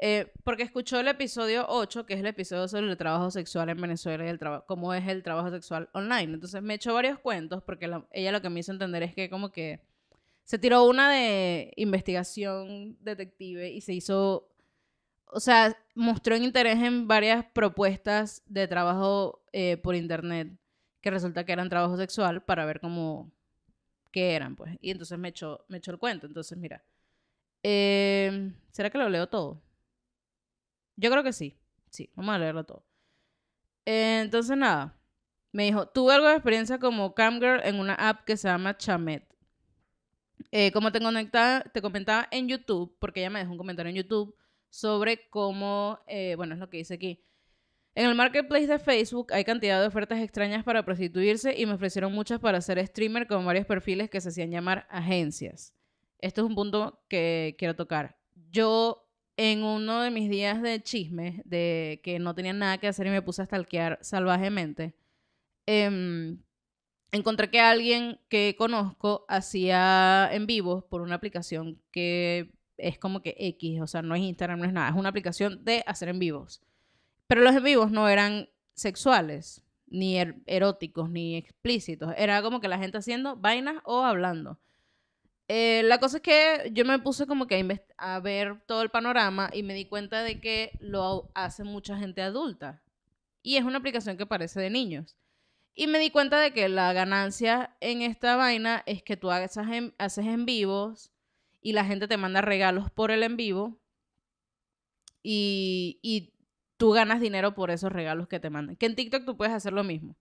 eh, porque escuchó el episodio 8, que es el episodio sobre el trabajo sexual en Venezuela y el cómo es el trabajo sexual online. Entonces me echó varios cuentos porque ella lo que me hizo entender es que como que se tiró una de investigación detective y se hizo o sea, mostró interés en varias propuestas de trabajo eh, por internet que resulta que eran trabajo sexual para ver cómo, qué eran, pues. Y entonces me echó, me echó el cuento. Entonces, mira, em, ¿será que lo leo todo? Yo creo que sí, sí, vamos a leerlo todo. Eh, entonces, nada, me dijo, tuve algo de experiencia como camgirl en una app que se llama Chamet. Eh, como te, conectaba, te comentaba en YouTube, porque ella me dejó un comentario en YouTube, sobre cómo, eh, bueno, es lo que dice aquí. En el marketplace de Facebook hay cantidad de ofertas extrañas para prostituirse y me ofrecieron muchas para ser streamer con varios perfiles que se hacían llamar agencias. Esto es un punto que quiero tocar. Yo en uno de mis días de chisme, de que no tenía nada que hacer y me puse a stalkear salvajemente, em, encontré que alguien que conozco hacía en vivo por una aplicación que es como que X, o sea, no es Instagram, no es nada, es una aplicación de hacer en vivos. Pero los en vivos no eran sexuales, ni er, eróticos, ni explícitos, era como que la gente haciendo vainas o hablando. Eh, la cosa es que yo me puse como que a, ver todo el panorama y me di cuenta de que lo hace mucha gente adulta. Y es una aplicación que parece de niños. Y me di cuenta de que la ganancia en esta vaina es que tú haces en vivos, y la gente te manda regalos por el en vivo y, tú ganas dinero por esos regalos que te mandan. Que en TikTok tú puedes hacer lo mismo.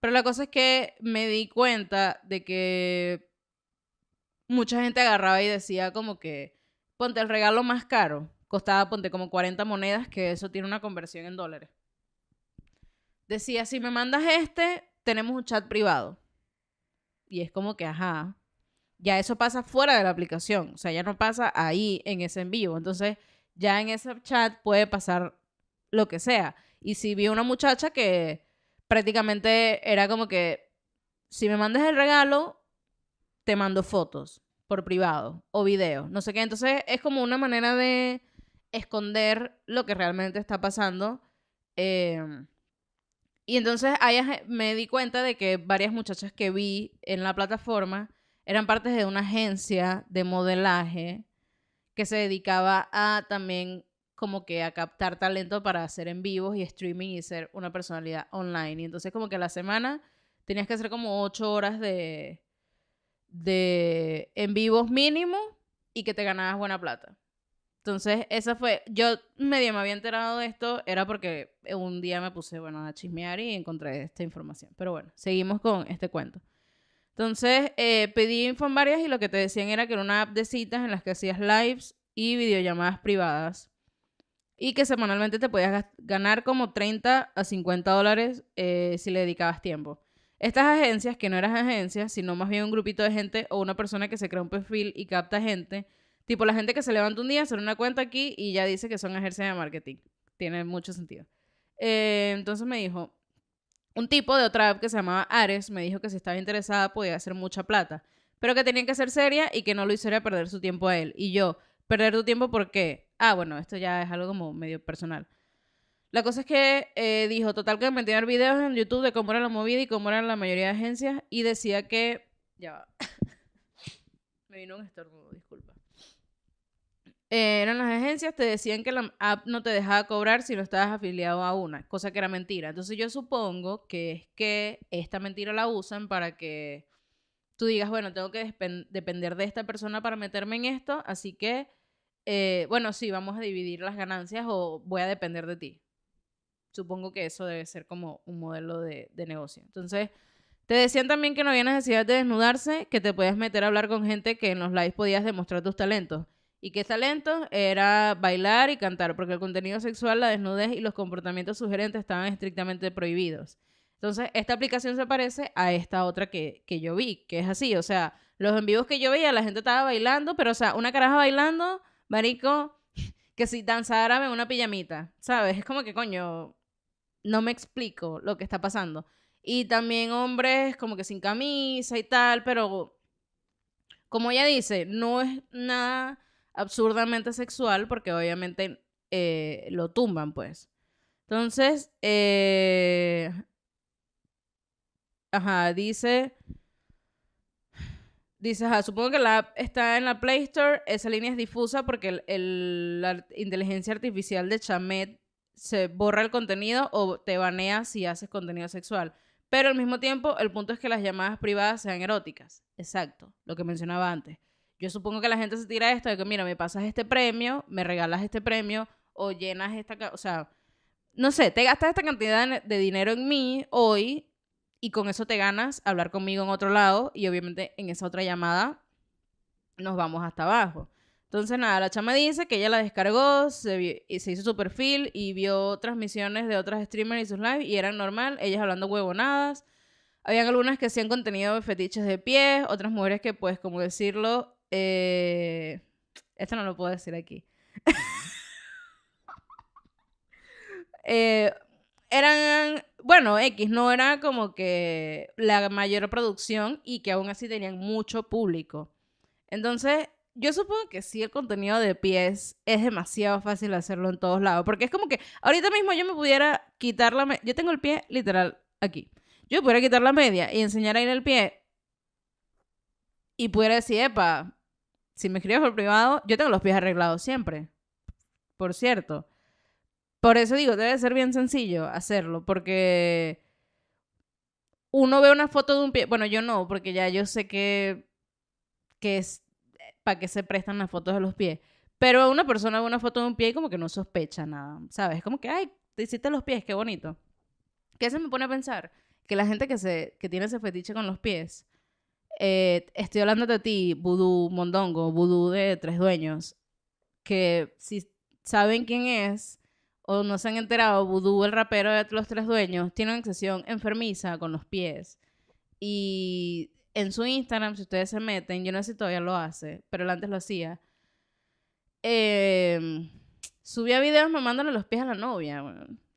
Pero la cosa es que me di cuenta de que mucha gente agarraba y decía como que, ponte el regalo más caro, costaba, ponte como 40 monedas, que eso tiene una conversión en dólares. Decía, si me mandas este, tenemos un chat privado. Y es como que, ajá, ya eso pasa fuera de la aplicación, o sea, ya no pasa ahí en ese envío. Entonces, ya en ese chat puede pasar lo que sea. Y si vi una muchacha que prácticamente era como que, si me mandas el regalo, te mando fotos por privado o videos, no sé qué. Entonces, es como una manera de esconder lo que realmente está pasando. Em, y entonces me di cuenta de que varias muchachas que vi en la plataforma, eran partes de una agencia de modelaje que se dedicaba a también como que a captar talento para hacer en vivos y streaming y ser una personalidad online. Y entonces como que la semana tenías que hacer como ocho horas de, de en vivos mínimo y que te ganabas buena plata. Entonces, esa fue, yo medio me había enterado de esto, era porque un día me puse, bueno, a chismear y encontré esta información. Pero bueno, seguimos con este cuento. Entonces eh, pedí info en varias y lo que te decían era que era una app de citas en las que hacías lives y videollamadas privadas y que semanalmente te podías ganar como 30 a 50 dólares eh, si le dedicabas tiempo. Estas agencias, que no eran agencias, sino más bien un grupito de gente o una persona que se crea un perfil y capta gente, tipo la gente que se levanta un día, sale una cuenta aquí y ya dice que son agencias de marketing. Tiene mucho sentido. Eh, entonces me dijo, un tipo de otra app que se llamaba Ares me dijo que si estaba interesada podía hacer mucha plata, pero que tenía que ser seria y que no lo hiciera perder su tiempo a él. Y yo, ¿perder tu tiempo por qué? Ah, bueno, esto ya es algo como medio personal. La cosa es que eh, dijo, total que me tenía videos en YouTube de cómo era la movida y cómo eran la mayoría de agencias y decía que... Ya va. me vino un estornudo, disculpa en eh, eran las agencias, te decían que la app no te dejaba cobrar si no estabas afiliado a una, cosa que era mentira. Entonces yo supongo que es que esta mentira la usan para que tú digas, bueno, tengo que depender de esta persona para meterme en esto, así que, eh, bueno, sí, vamos a dividir las ganancias o voy a depender de ti. Supongo que eso debe ser como un modelo de, de negocio. Entonces, te decían también que no había necesidad de desnudarse, que te podías meter a hablar con gente que en los lives podías demostrar tus talentos y qué talento era bailar y cantar, porque el contenido sexual, la desnudez y los comportamientos sugerentes estaban estrictamente prohibidos. Entonces, esta aplicación se parece a esta otra que, que yo vi, que es así, o sea, los en vivos que yo veía, la gente estaba bailando, pero, o sea, una caraja bailando, marico, que si danzara árabe en una pijamita, ¿sabes? Es como que, coño, no me explico lo que está pasando. Y también hombres como que sin camisa y tal, pero como ella dice, no es nada absurdamente sexual porque obviamente eh, lo tumban, pues. Entonces, eh, ajá, dice... Dice, supongo que la app está en la Play Store, esa línea es difusa porque la inteligencia artificial de Chamet se borra el contenido o te banea si haces contenido sexual. Pero al mismo tiempo, el punto es que las llamadas privadas sean eróticas. Exacto, lo que mencionaba antes. Yo supongo que la gente se tira esto de que, mira, me pasas este premio, me regalas este premio, o llenas esta... O sea, no sé, te gastas esta cantidad de dinero en mí hoy y con eso te ganas hablar conmigo en otro lado y obviamente en esa otra llamada nos vamos hasta abajo. Entonces, nada, la chama dice que ella la descargó, se, se hizo su perfil y vio transmisiones de otras streamers y sus lives y eran normal, ellas hablando huevonadas. Habían algunas que hacían contenido de fetiches de pies, otras mujeres que, pues, como decirlo, eh, esto no lo puedo decir aquí. Eh, eran, bueno, X, no era como que la mayor producción y que aún así tenían mucho público. Entonces, yo supongo que sí, el contenido de pies es demasiado fácil hacerlo en todos lados. Porque es como que ahorita mismo yo me pudiera quitar la. Yo tengo el pie literal aquí. Yo pudiera quitar la media y enseñar a ir el pie. Y pudiera decir, epa, si me escribes por privado, yo tengo los pies arreglados siempre, por cierto. Por eso digo, debe ser bien sencillo hacerlo, porque uno ve una foto de un pie, bueno, yo no, porque ya yo sé que, que es para qué se prestan las fotos de los pies, pero una persona ve una foto de un pie y como que no sospecha nada, ¿sabes? Como que, ay, te hiciste los pies, qué bonito. ¿Qué se me pone a pensar? Que la gente que, se, que tiene ese fetiche con los pies eh, estoy hablando de ti, vudú mondongo, vudú de tres dueños, que si saben quién es o no se han enterado, vudú, el rapero de los tres dueños, tiene una excepción enfermiza con los pies. Y en su Instagram, si ustedes se meten, yo no sé si todavía lo hace, pero él antes lo hacía. Em, subía videos mamándole los pies a la novia.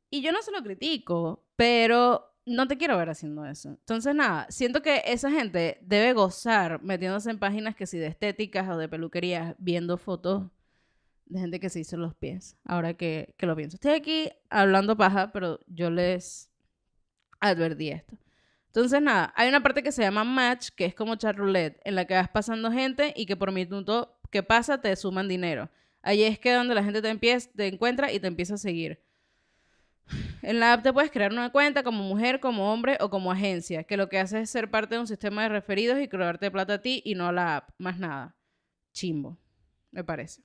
Y yo no se lo critico, pero no te quiero ver haciendo eso. Entonces, nada, siento que esa gente debe gozar metiéndose en páginas que si de estéticas o de peluquerías, viendo fotos de gente que se hizo los pies. Ahora que, lo pienso. Estoy aquí hablando paja, pero yo les advertí esto. Entonces, nada, hay una parte que se llama match, que es como char en la que vas pasando gente y que por minuto que pasa te suman dinero. Ahí es que donde la gente te encuentra y te empieza a seguir. En la app te puedes crear una cuenta como mujer, como hombre o como agencia, que lo que hace es ser parte de un sistema de referidos y crearte plata a ti y no a la app, más nada. Chimbo, me parece.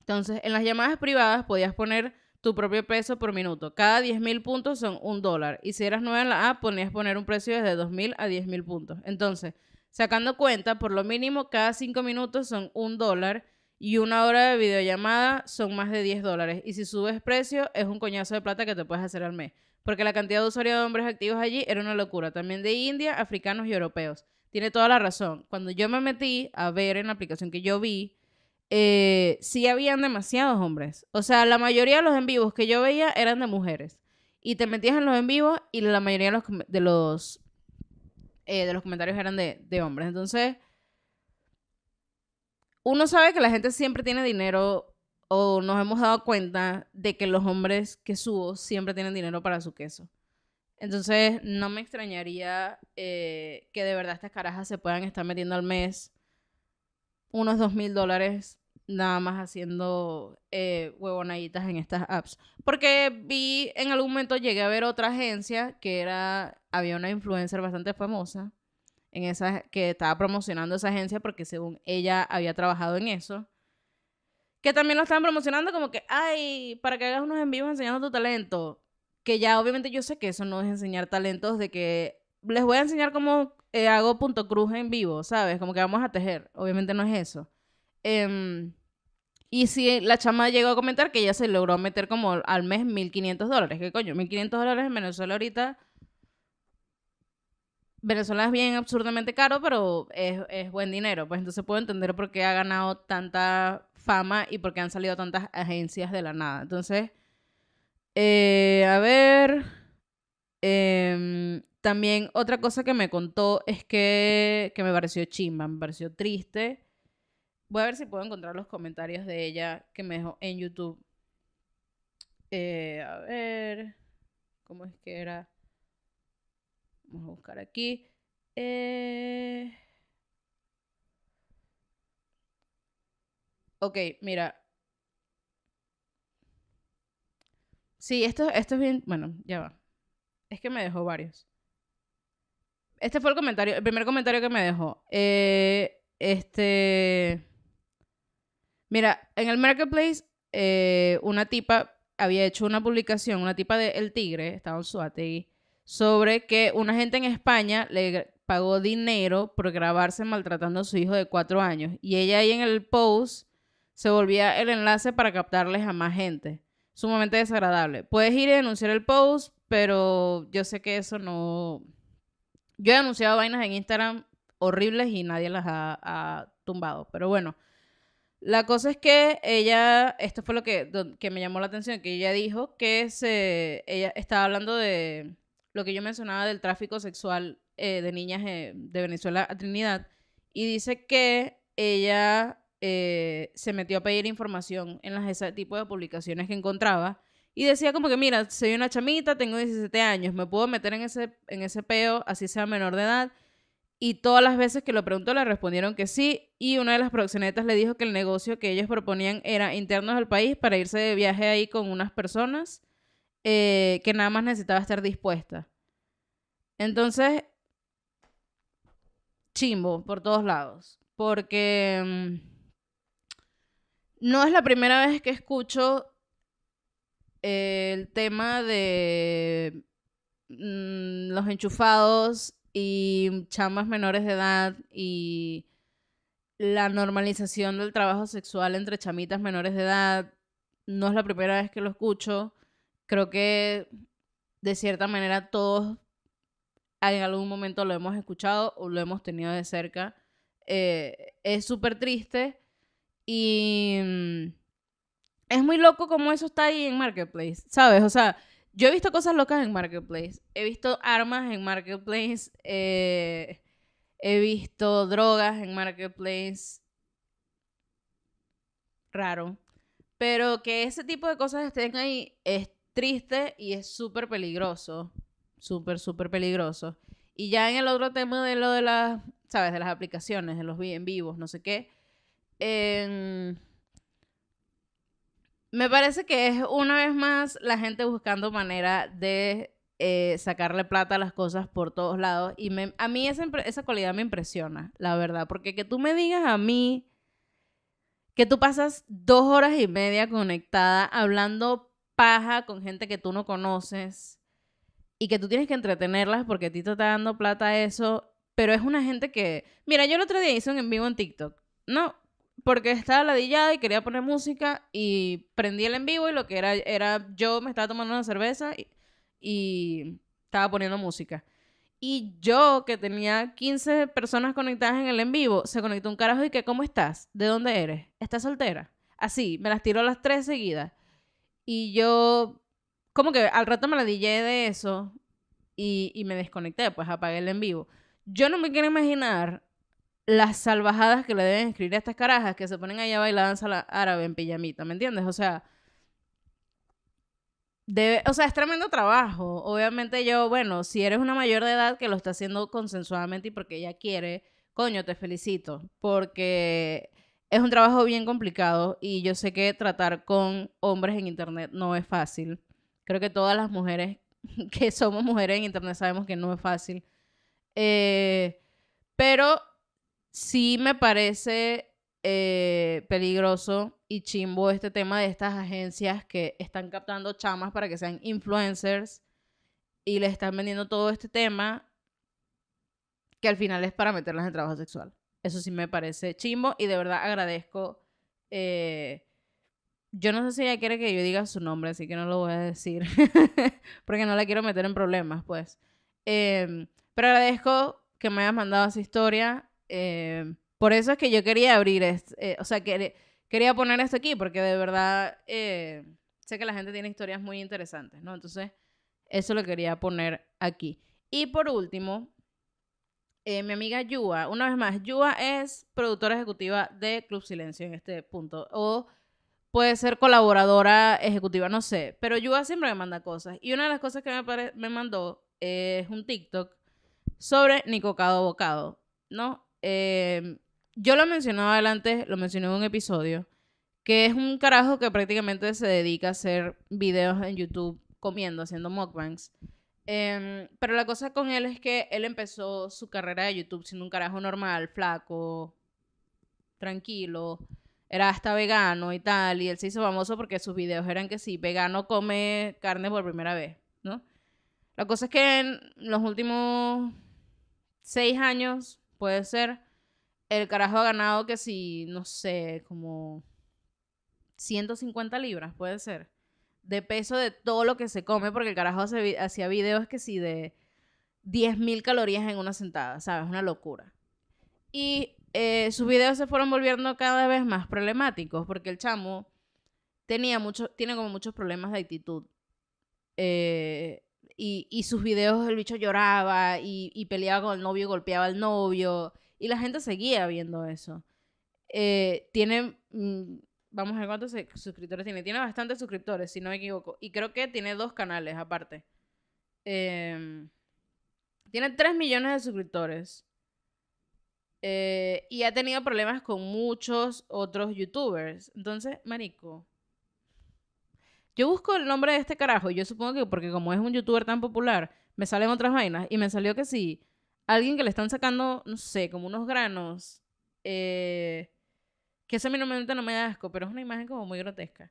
Entonces, en las llamadas privadas podías poner tu propio peso por minuto. Cada 10.000 puntos son un dólar. Y si eras nueva en la app, podías poner un precio desde 2.000 a 10.000 puntos. Entonces, sacando cuenta, por lo mínimo, cada 5 minutos son un dólar y una hora de videollamada son más de 10 dólares. Y si subes precio, es un coñazo de plata que te puedes hacer al mes. Porque la cantidad de usuarios de hombres activos allí era una locura. También de India, africanos y europeos. Tiene toda la razón. Cuando yo me metí a ver en la aplicación que yo vi, eh, sí habían demasiados hombres. O sea, la mayoría de los en vivos que yo veía eran de mujeres. Y te metías en los en vivos y la mayoría de los, eh, de los, comentarios eran de, de hombres. Entonces, uno sabe que la gente siempre tiene dinero o nos hemos dado cuenta de que los hombres que subo siempre tienen dinero para su queso. Entonces, no me extrañaría eh, que de verdad estas carajas se puedan estar metiendo al mes unos dos mil dólares nada más haciendo eh, huevonaditas en estas apps. Porque vi, en algún momento llegué a ver otra agencia que era, había una influencer bastante famosa en esa, que estaba promocionando esa agencia porque según ella había trabajado en eso. Que también lo estaban promocionando como que, ay, para que hagas unos en vivo enseñando tu talento. Que ya obviamente yo sé que eso no es enseñar talentos de que les voy a enseñar cómo eh, hago punto cruz en vivo, ¿sabes? Como que vamos a tejer. Obviamente no es eso. Em, y si la chama llegó a comentar que ella se logró meter como al mes 1.500 dólares. ¿Qué coño? 1.500 dólares en Venezuela ahorita Venezuela es bien absurdamente caro, pero es, buen dinero. Pues entonces puedo entender por qué ha ganado tanta fama y por qué han salido tantas agencias de la nada. Entonces, eh, a ver. Em, también otra cosa que me contó es que, que me pareció chimba, me pareció triste. Voy a ver si puedo encontrar los comentarios de ella que me dejó en YouTube. Eh, a ver, ¿cómo es que era? Vamos a buscar aquí. Eh, ok, mira. Sí, esto, esto es bien. Bueno, ya va. Es que me dejó varios. Este fue el comentario, el primer comentario que me dejó. Eh, este. Mira, en el marketplace, eh, una tipa había hecho una publicación, una tipa de El Tigre, estaba en y sobre que una gente en España le pagó dinero por grabarse maltratando a su hijo de cuatro años. Y ella ahí en el post se volvía el enlace para captarles a más gente. Sumamente desagradable. Puedes ir y denunciar el post, pero yo sé que eso no... Yo he denunciado vainas en Instagram horribles y nadie las ha, tumbado. Pero bueno, la cosa es que ella, esto fue lo que, que me llamó la atención, que ella dijo que se, ella estaba hablando de lo que yo mencionaba del tráfico sexual eh, de niñas eh, de Venezuela a Trinidad, y dice que ella eh, se metió a pedir información en las, ese tipo de publicaciones que encontraba, y decía como que, mira, soy una chamita, tengo 17 años, me puedo meter en ese, en ese peo, así sea menor de edad, y todas las veces que lo preguntó le respondieron que sí, y una de las proxenetas le dijo que el negocio que ellos proponían era internos al país para irse de viaje ahí con unas personas eh, que nada más necesitaba estar dispuesta. Entonces, chimbo por todos lados, porque mm, no es la primera vez que escucho eh, el tema de mm, los enchufados y chamas menores de edad y la normalización del trabajo sexual entre chamitas menores de edad. No es la primera vez que lo escucho creo que de cierta manera todos en algún momento lo hemos escuchado o lo hemos tenido de cerca. Eh, es súper triste y mm, es muy loco como eso está ahí en Marketplace, ¿sabes? O sea, yo he visto cosas locas en Marketplace, he visto armas en Marketplace, eh, he visto drogas en Marketplace. Raro. Pero que ese tipo de cosas estén ahí es triste y es súper peligroso. Súper, súper peligroso. Y ya en el otro tema de lo de las, ¿sabes? De las aplicaciones, de los bien vivos, no sé qué. Em, me parece que es una vez más la gente buscando manera de eh, sacarle plata a las cosas por todos lados. Y a mí esa, esa cualidad me impresiona, la verdad. Porque que tú me digas a mí que tú pasas dos horas y media conectada hablando paja con gente que tú no conoces y que tú tienes que entretenerlas porque a ti te está dando plata eso, pero es una gente que, mira, yo el otro día hice un en vivo en TikTok, no, porque estaba ladillada y quería poner música y prendí el en vivo y lo que era era yo me estaba tomando una cerveza y, estaba poniendo música. Y yo, que tenía 15 personas conectadas en el en vivo, se conectó un carajo y que, ¿cómo estás? ¿De dónde eres? ¿Estás soltera? Así, me las tiró las tres seguidas. Y yo, como que al rato me la dije de eso y, me desconecté, pues apagué el en vivo. Yo no me quiero imaginar las salvajadas que le deben escribir a estas carajas que se ponen allá a bailar danza árabe en pijamita, ¿me entiendes? O sea, debe, o sea, es tremendo trabajo. Obviamente yo, bueno, si eres una mayor de edad que lo está haciendo consensuadamente y porque ella quiere, coño, te felicito, porque es un trabajo bien complicado y yo sé que tratar con hombres en Internet no es fácil. Creo que todas las mujeres que somos mujeres en Internet sabemos que no es fácil. Eh, pero sí me parece eh, peligroso y chimbo este tema de estas agencias que están captando chamas para que sean influencers y le están vendiendo todo este tema que al final es para meterlas en trabajo sexual. Eso sí me parece chimbo y de verdad agradezco. Eh, yo no sé si ella quiere que yo diga su nombre, así que no lo voy a decir, porque no la quiero meter en problemas, pues. Em, pero agradezco que me hayas mandado esa historia. Em, por eso es que yo quería abrir, eh, o sea, que, quería poner esto aquí, porque de verdad eh, sé que la gente tiene historias muy interesantes, ¿no? Entonces, eso lo quería poner aquí. Y por último, eh, mi amiga Yua, una vez más, Yua es productora ejecutiva de Club Silencio en este punto, o puede ser colaboradora ejecutiva, no sé, pero Yua siempre me manda cosas. Y una de las cosas que me, me mandó es un TikTok sobre Nicocado Bocado, ¿no? Em, yo lo mencionaba adelante, lo mencioné en un episodio, que es un carajo que prácticamente se dedica a hacer videos en YouTube comiendo, haciendo mukbangs. Em, pero la cosa con él es que él empezó su carrera de YouTube siendo un carajo normal, flaco, tranquilo. Era hasta vegano y tal. Y él se hizo famoso porque sus videos eran que sí, vegano come carne por primera vez, ¿no? La cosa es que en los últimos seis años, puede ser, el carajo ha ganado que sí, no sé, como 150 libras, puede ser de peso de todo lo que se come, porque el carajo hacía videos que sí de 10.000 calorías en una sentada, ¿sabes? Una locura. Y eh, sus videos se fueron volviendo cada vez más problemáticos, porque el chamo tenía tiene como muchos problemas de actitud. Eh, y, sus videos el bicho lloraba y, peleaba con el novio, golpeaba al novio, y la gente seguía viendo eso. Eh, tiene mm, Vamos a ver cuántos suscriptores tiene. Tiene bastantes suscriptores, si no me equivoco. Y creo que tiene dos canales aparte. Em, tiene 3 millones de suscriptores. Eh, y ha tenido problemas con muchos otros youtubers. Entonces, Marico. Yo busco el nombre de este carajo. Yo supongo que porque como es un youtuber tan popular, me salen otras vainas. Y me salió que sí. Alguien que le están sacando, no sé, como unos granos. Eh, que eso a no me da asco, pero es una imagen como muy grotesca.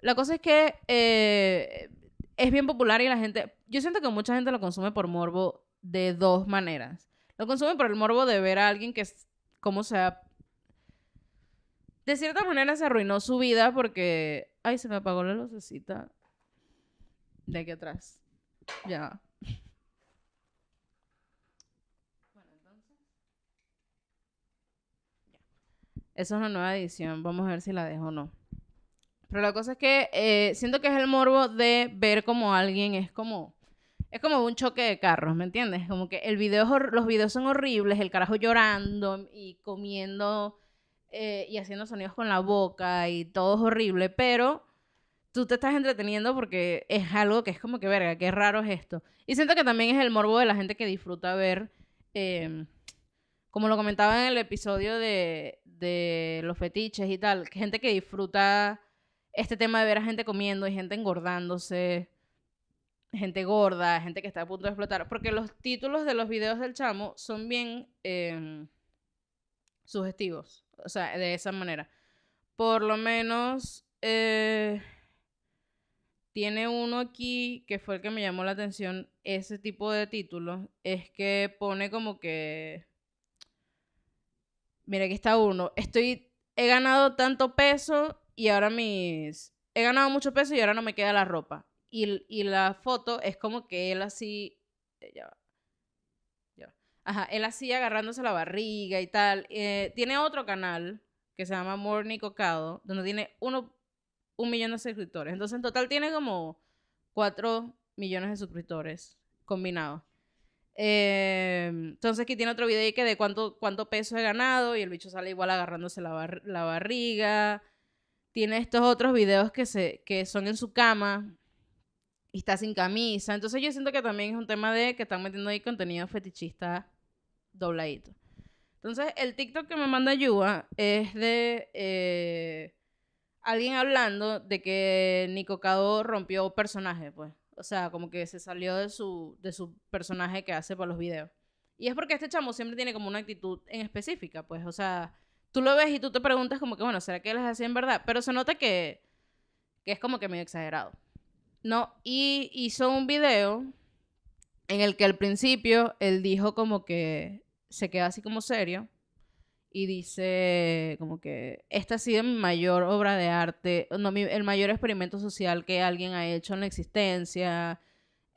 La cosa es que eh, es bien popular y la gente. Yo siento que mucha gente lo consume por morbo de dos maneras. Lo consume por el morbo de ver a alguien que, es, como sea. De cierta manera se arruinó su vida porque. Ay, se me apagó la lucecita. De aquí atrás. Ya. Esa es una nueva edición. Vamos a ver si la dejo o no. Pero la cosa es que eh, siento que es el morbo de ver como alguien es como. Es como un choque de carros, ¿me entiendes? Como que el video los videos son horribles, el carajo llorando y comiendo eh, y haciendo sonidos con la boca y todo es horrible, pero tú te estás entreteniendo porque es algo que es como que, verga, qué raro es esto. Y siento que también es el morbo de la gente que disfruta ver em, como lo comentaba en el episodio de, los fetiches y tal, gente que disfruta este tema de ver a gente comiendo y gente engordándose, gente gorda, gente que está a punto de explotar, porque los títulos de los videos del chamo son bien em, sugestivos, o sea, de esa manera. Por lo menos eh, tiene uno aquí que fue el que me llamó la atención, ese tipo de títulos, es que pone como que mira, aquí está uno, estoy, he ganado tanto peso y ahora mis, he ganado mucho peso y ahora no me queda la ropa. Y, la foto es como que él así, eh, ya Ya Ajá, él así agarrándose la barriga y tal. Eh, tiene otro canal que se llama Morning Cocado, donde tiene uno, un millón de suscriptores. Entonces, en total tiene como cuatro millones de suscriptores combinados. Em, entonces aquí tiene otro video y que de cuánto, cuánto peso he ganado y el bicho sale igual agarrándose la, barriga. Tiene estos otros videos que, se, son en su cama y está sin camisa. Entonces yo siento que también es un tema de que están metiendo ahí contenido fetichista dobladito. Entonces el TikTok que me manda Yuba es de eh, alguien hablando de que Nico Cado rompió personaje, pues. O sea, como que se salió de su, de su personaje que hace para los videos. Y es porque este chamo siempre tiene como una actitud en específica, pues, o sea, tú lo ves y tú te preguntas como que, bueno, ¿será que él es así en verdad? Pero se nota que, que es como que medio exagerado. No, y hizo un video en el que al principio él dijo como que se queda así como serio y dice como que esta ha sido mi mayor obra de arte, no, el mayor experimento social que alguien ha hecho en la existencia.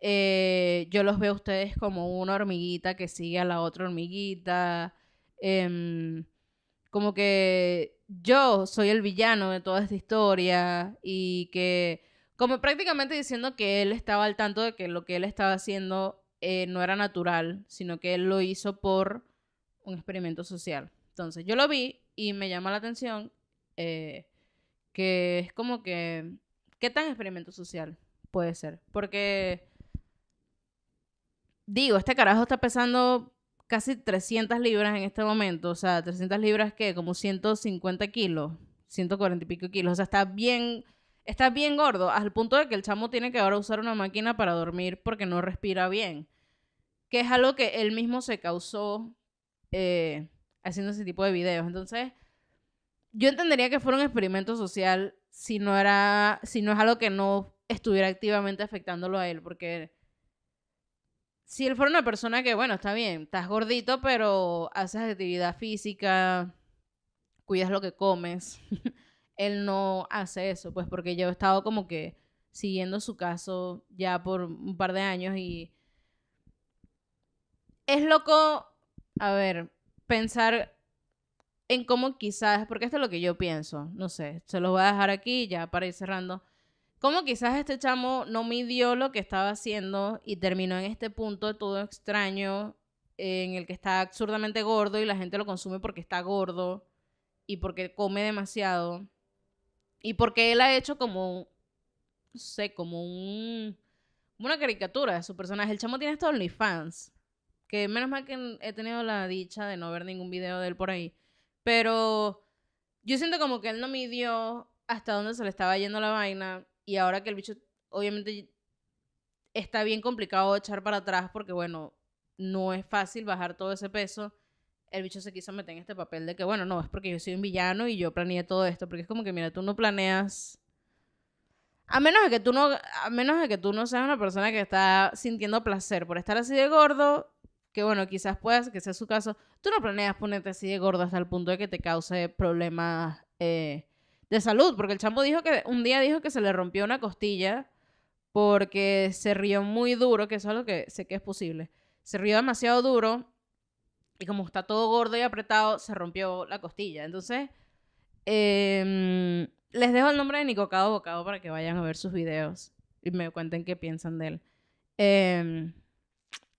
Eh, yo los veo a ustedes como una hormiguita que sigue a la otra hormiguita. Em, como que yo soy el villano de toda esta historia y que como prácticamente diciendo que él estaba al tanto de que lo que él estaba haciendo eh, no era natural, sino que él lo hizo por un experimento social. Entonces yo lo vi y me llama la atención eh, que es como que, ¿qué tan experimento social puede ser? Porque, digo, este carajo está pesando casi 300 libras en este momento, o sea, 300 libras que como 150 kilos, 140 y pico kilos, o sea, está bien, está bien gordo, al punto de que el chamo tiene que ahora usar una máquina para dormir porque no respira bien, que es algo que él mismo se causó. Eh, haciendo ese tipo de videos. Entonces, yo entendería que fuera un experimento social si no era, si no es algo que no estuviera activamente afectándolo a él, porque si él fuera una persona que, bueno, está bien, estás gordito, pero haces actividad física, cuidas lo que comes, él no hace eso, pues porque yo he estado como que siguiendo su caso ya por un par de años y es loco, a ver, pensar en cómo quizás, porque esto es lo que yo pienso, no sé, se los voy a dejar aquí ya para ir cerrando, cómo quizás este chamo no midió lo que estaba haciendo y terminó en este punto todo extraño en el que está absurdamente gordo y la gente lo consume porque está gordo y porque come demasiado y porque él ha hecho como, no sé, como un, una caricatura de su personaje. El chamo tiene estos OnlyFans que menos mal que he tenido la dicha de no ver ningún video de él por ahí, pero yo siento como que él no midió hasta dónde se le estaba yendo la vaina y ahora que el bicho obviamente está bien complicado echar para atrás porque bueno, no es fácil bajar todo ese peso. El bicho se quiso meter en este papel de que, bueno, no, es porque yo soy un villano y yo planeé todo esto. Porque es como que, mira, tú no planeas a menos que tú no, a menos de que tú no seas una persona que está sintiendo placer por estar así de gordo, que bueno, quizás puedas, que sea su caso, tú no planeas ponerte así de gorda hasta el punto de que te cause problemas eh, de salud, porque el chambo dijo que un día dijo que se le rompió una costilla porque se rió muy duro, que eso es lo que sé que es posible. Se rió demasiado duro y como está todo gordo y apretado, se rompió la costilla. Entonces, em, les dejo el nombre de Nico Bocado para que vayan a ver sus videos y me cuenten qué piensan de él. Em,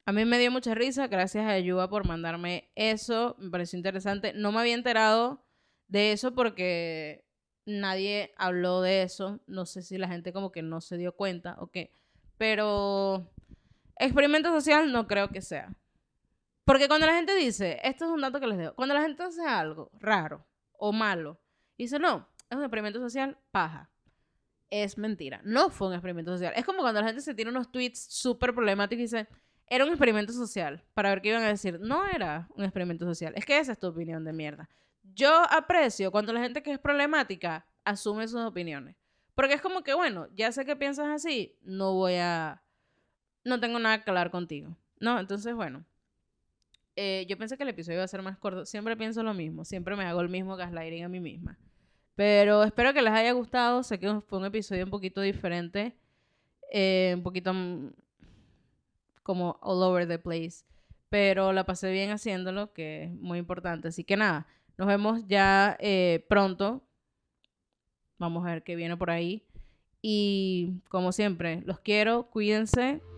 a mí me dio mucha risa, gracias a Yuba por mandarme eso, me pareció interesante. No me había enterado de eso porque nadie habló de eso, no sé si la gente como que no se dio cuenta o qué, pero experimento social no creo que sea. Porque cuando la gente dice, esto es un dato que les dejo, cuando la gente hace algo raro o malo, dice, no, es un experimento social, paja. Es mentira, no fue un experimento social. Es como cuando la gente se tiene unos tweets súper problemáticos y dice, era un experimento social, para ver qué iban a decir. No era un experimento social. Es que esa es tu opinión de mierda. Yo aprecio cuando la gente que es problemática asume sus opiniones. Porque es como que, bueno, ya sé que piensas así, no voy a... No tengo nada que hablar contigo. No, entonces, bueno. Eh, yo pensé que el episodio iba a ser más corto. Siempre pienso lo mismo. Siempre me hago el mismo gaslighting a mí misma. Pero espero que les haya gustado. Sé que fue un episodio un poquito diferente. Eh, un poquito como all over the place. Pero la pasé bien haciéndolo, que es muy importante. Así que nada, nos vemos ya eh, pronto. Vamos a ver qué viene por ahí. Y como siempre, los quiero, cuídense.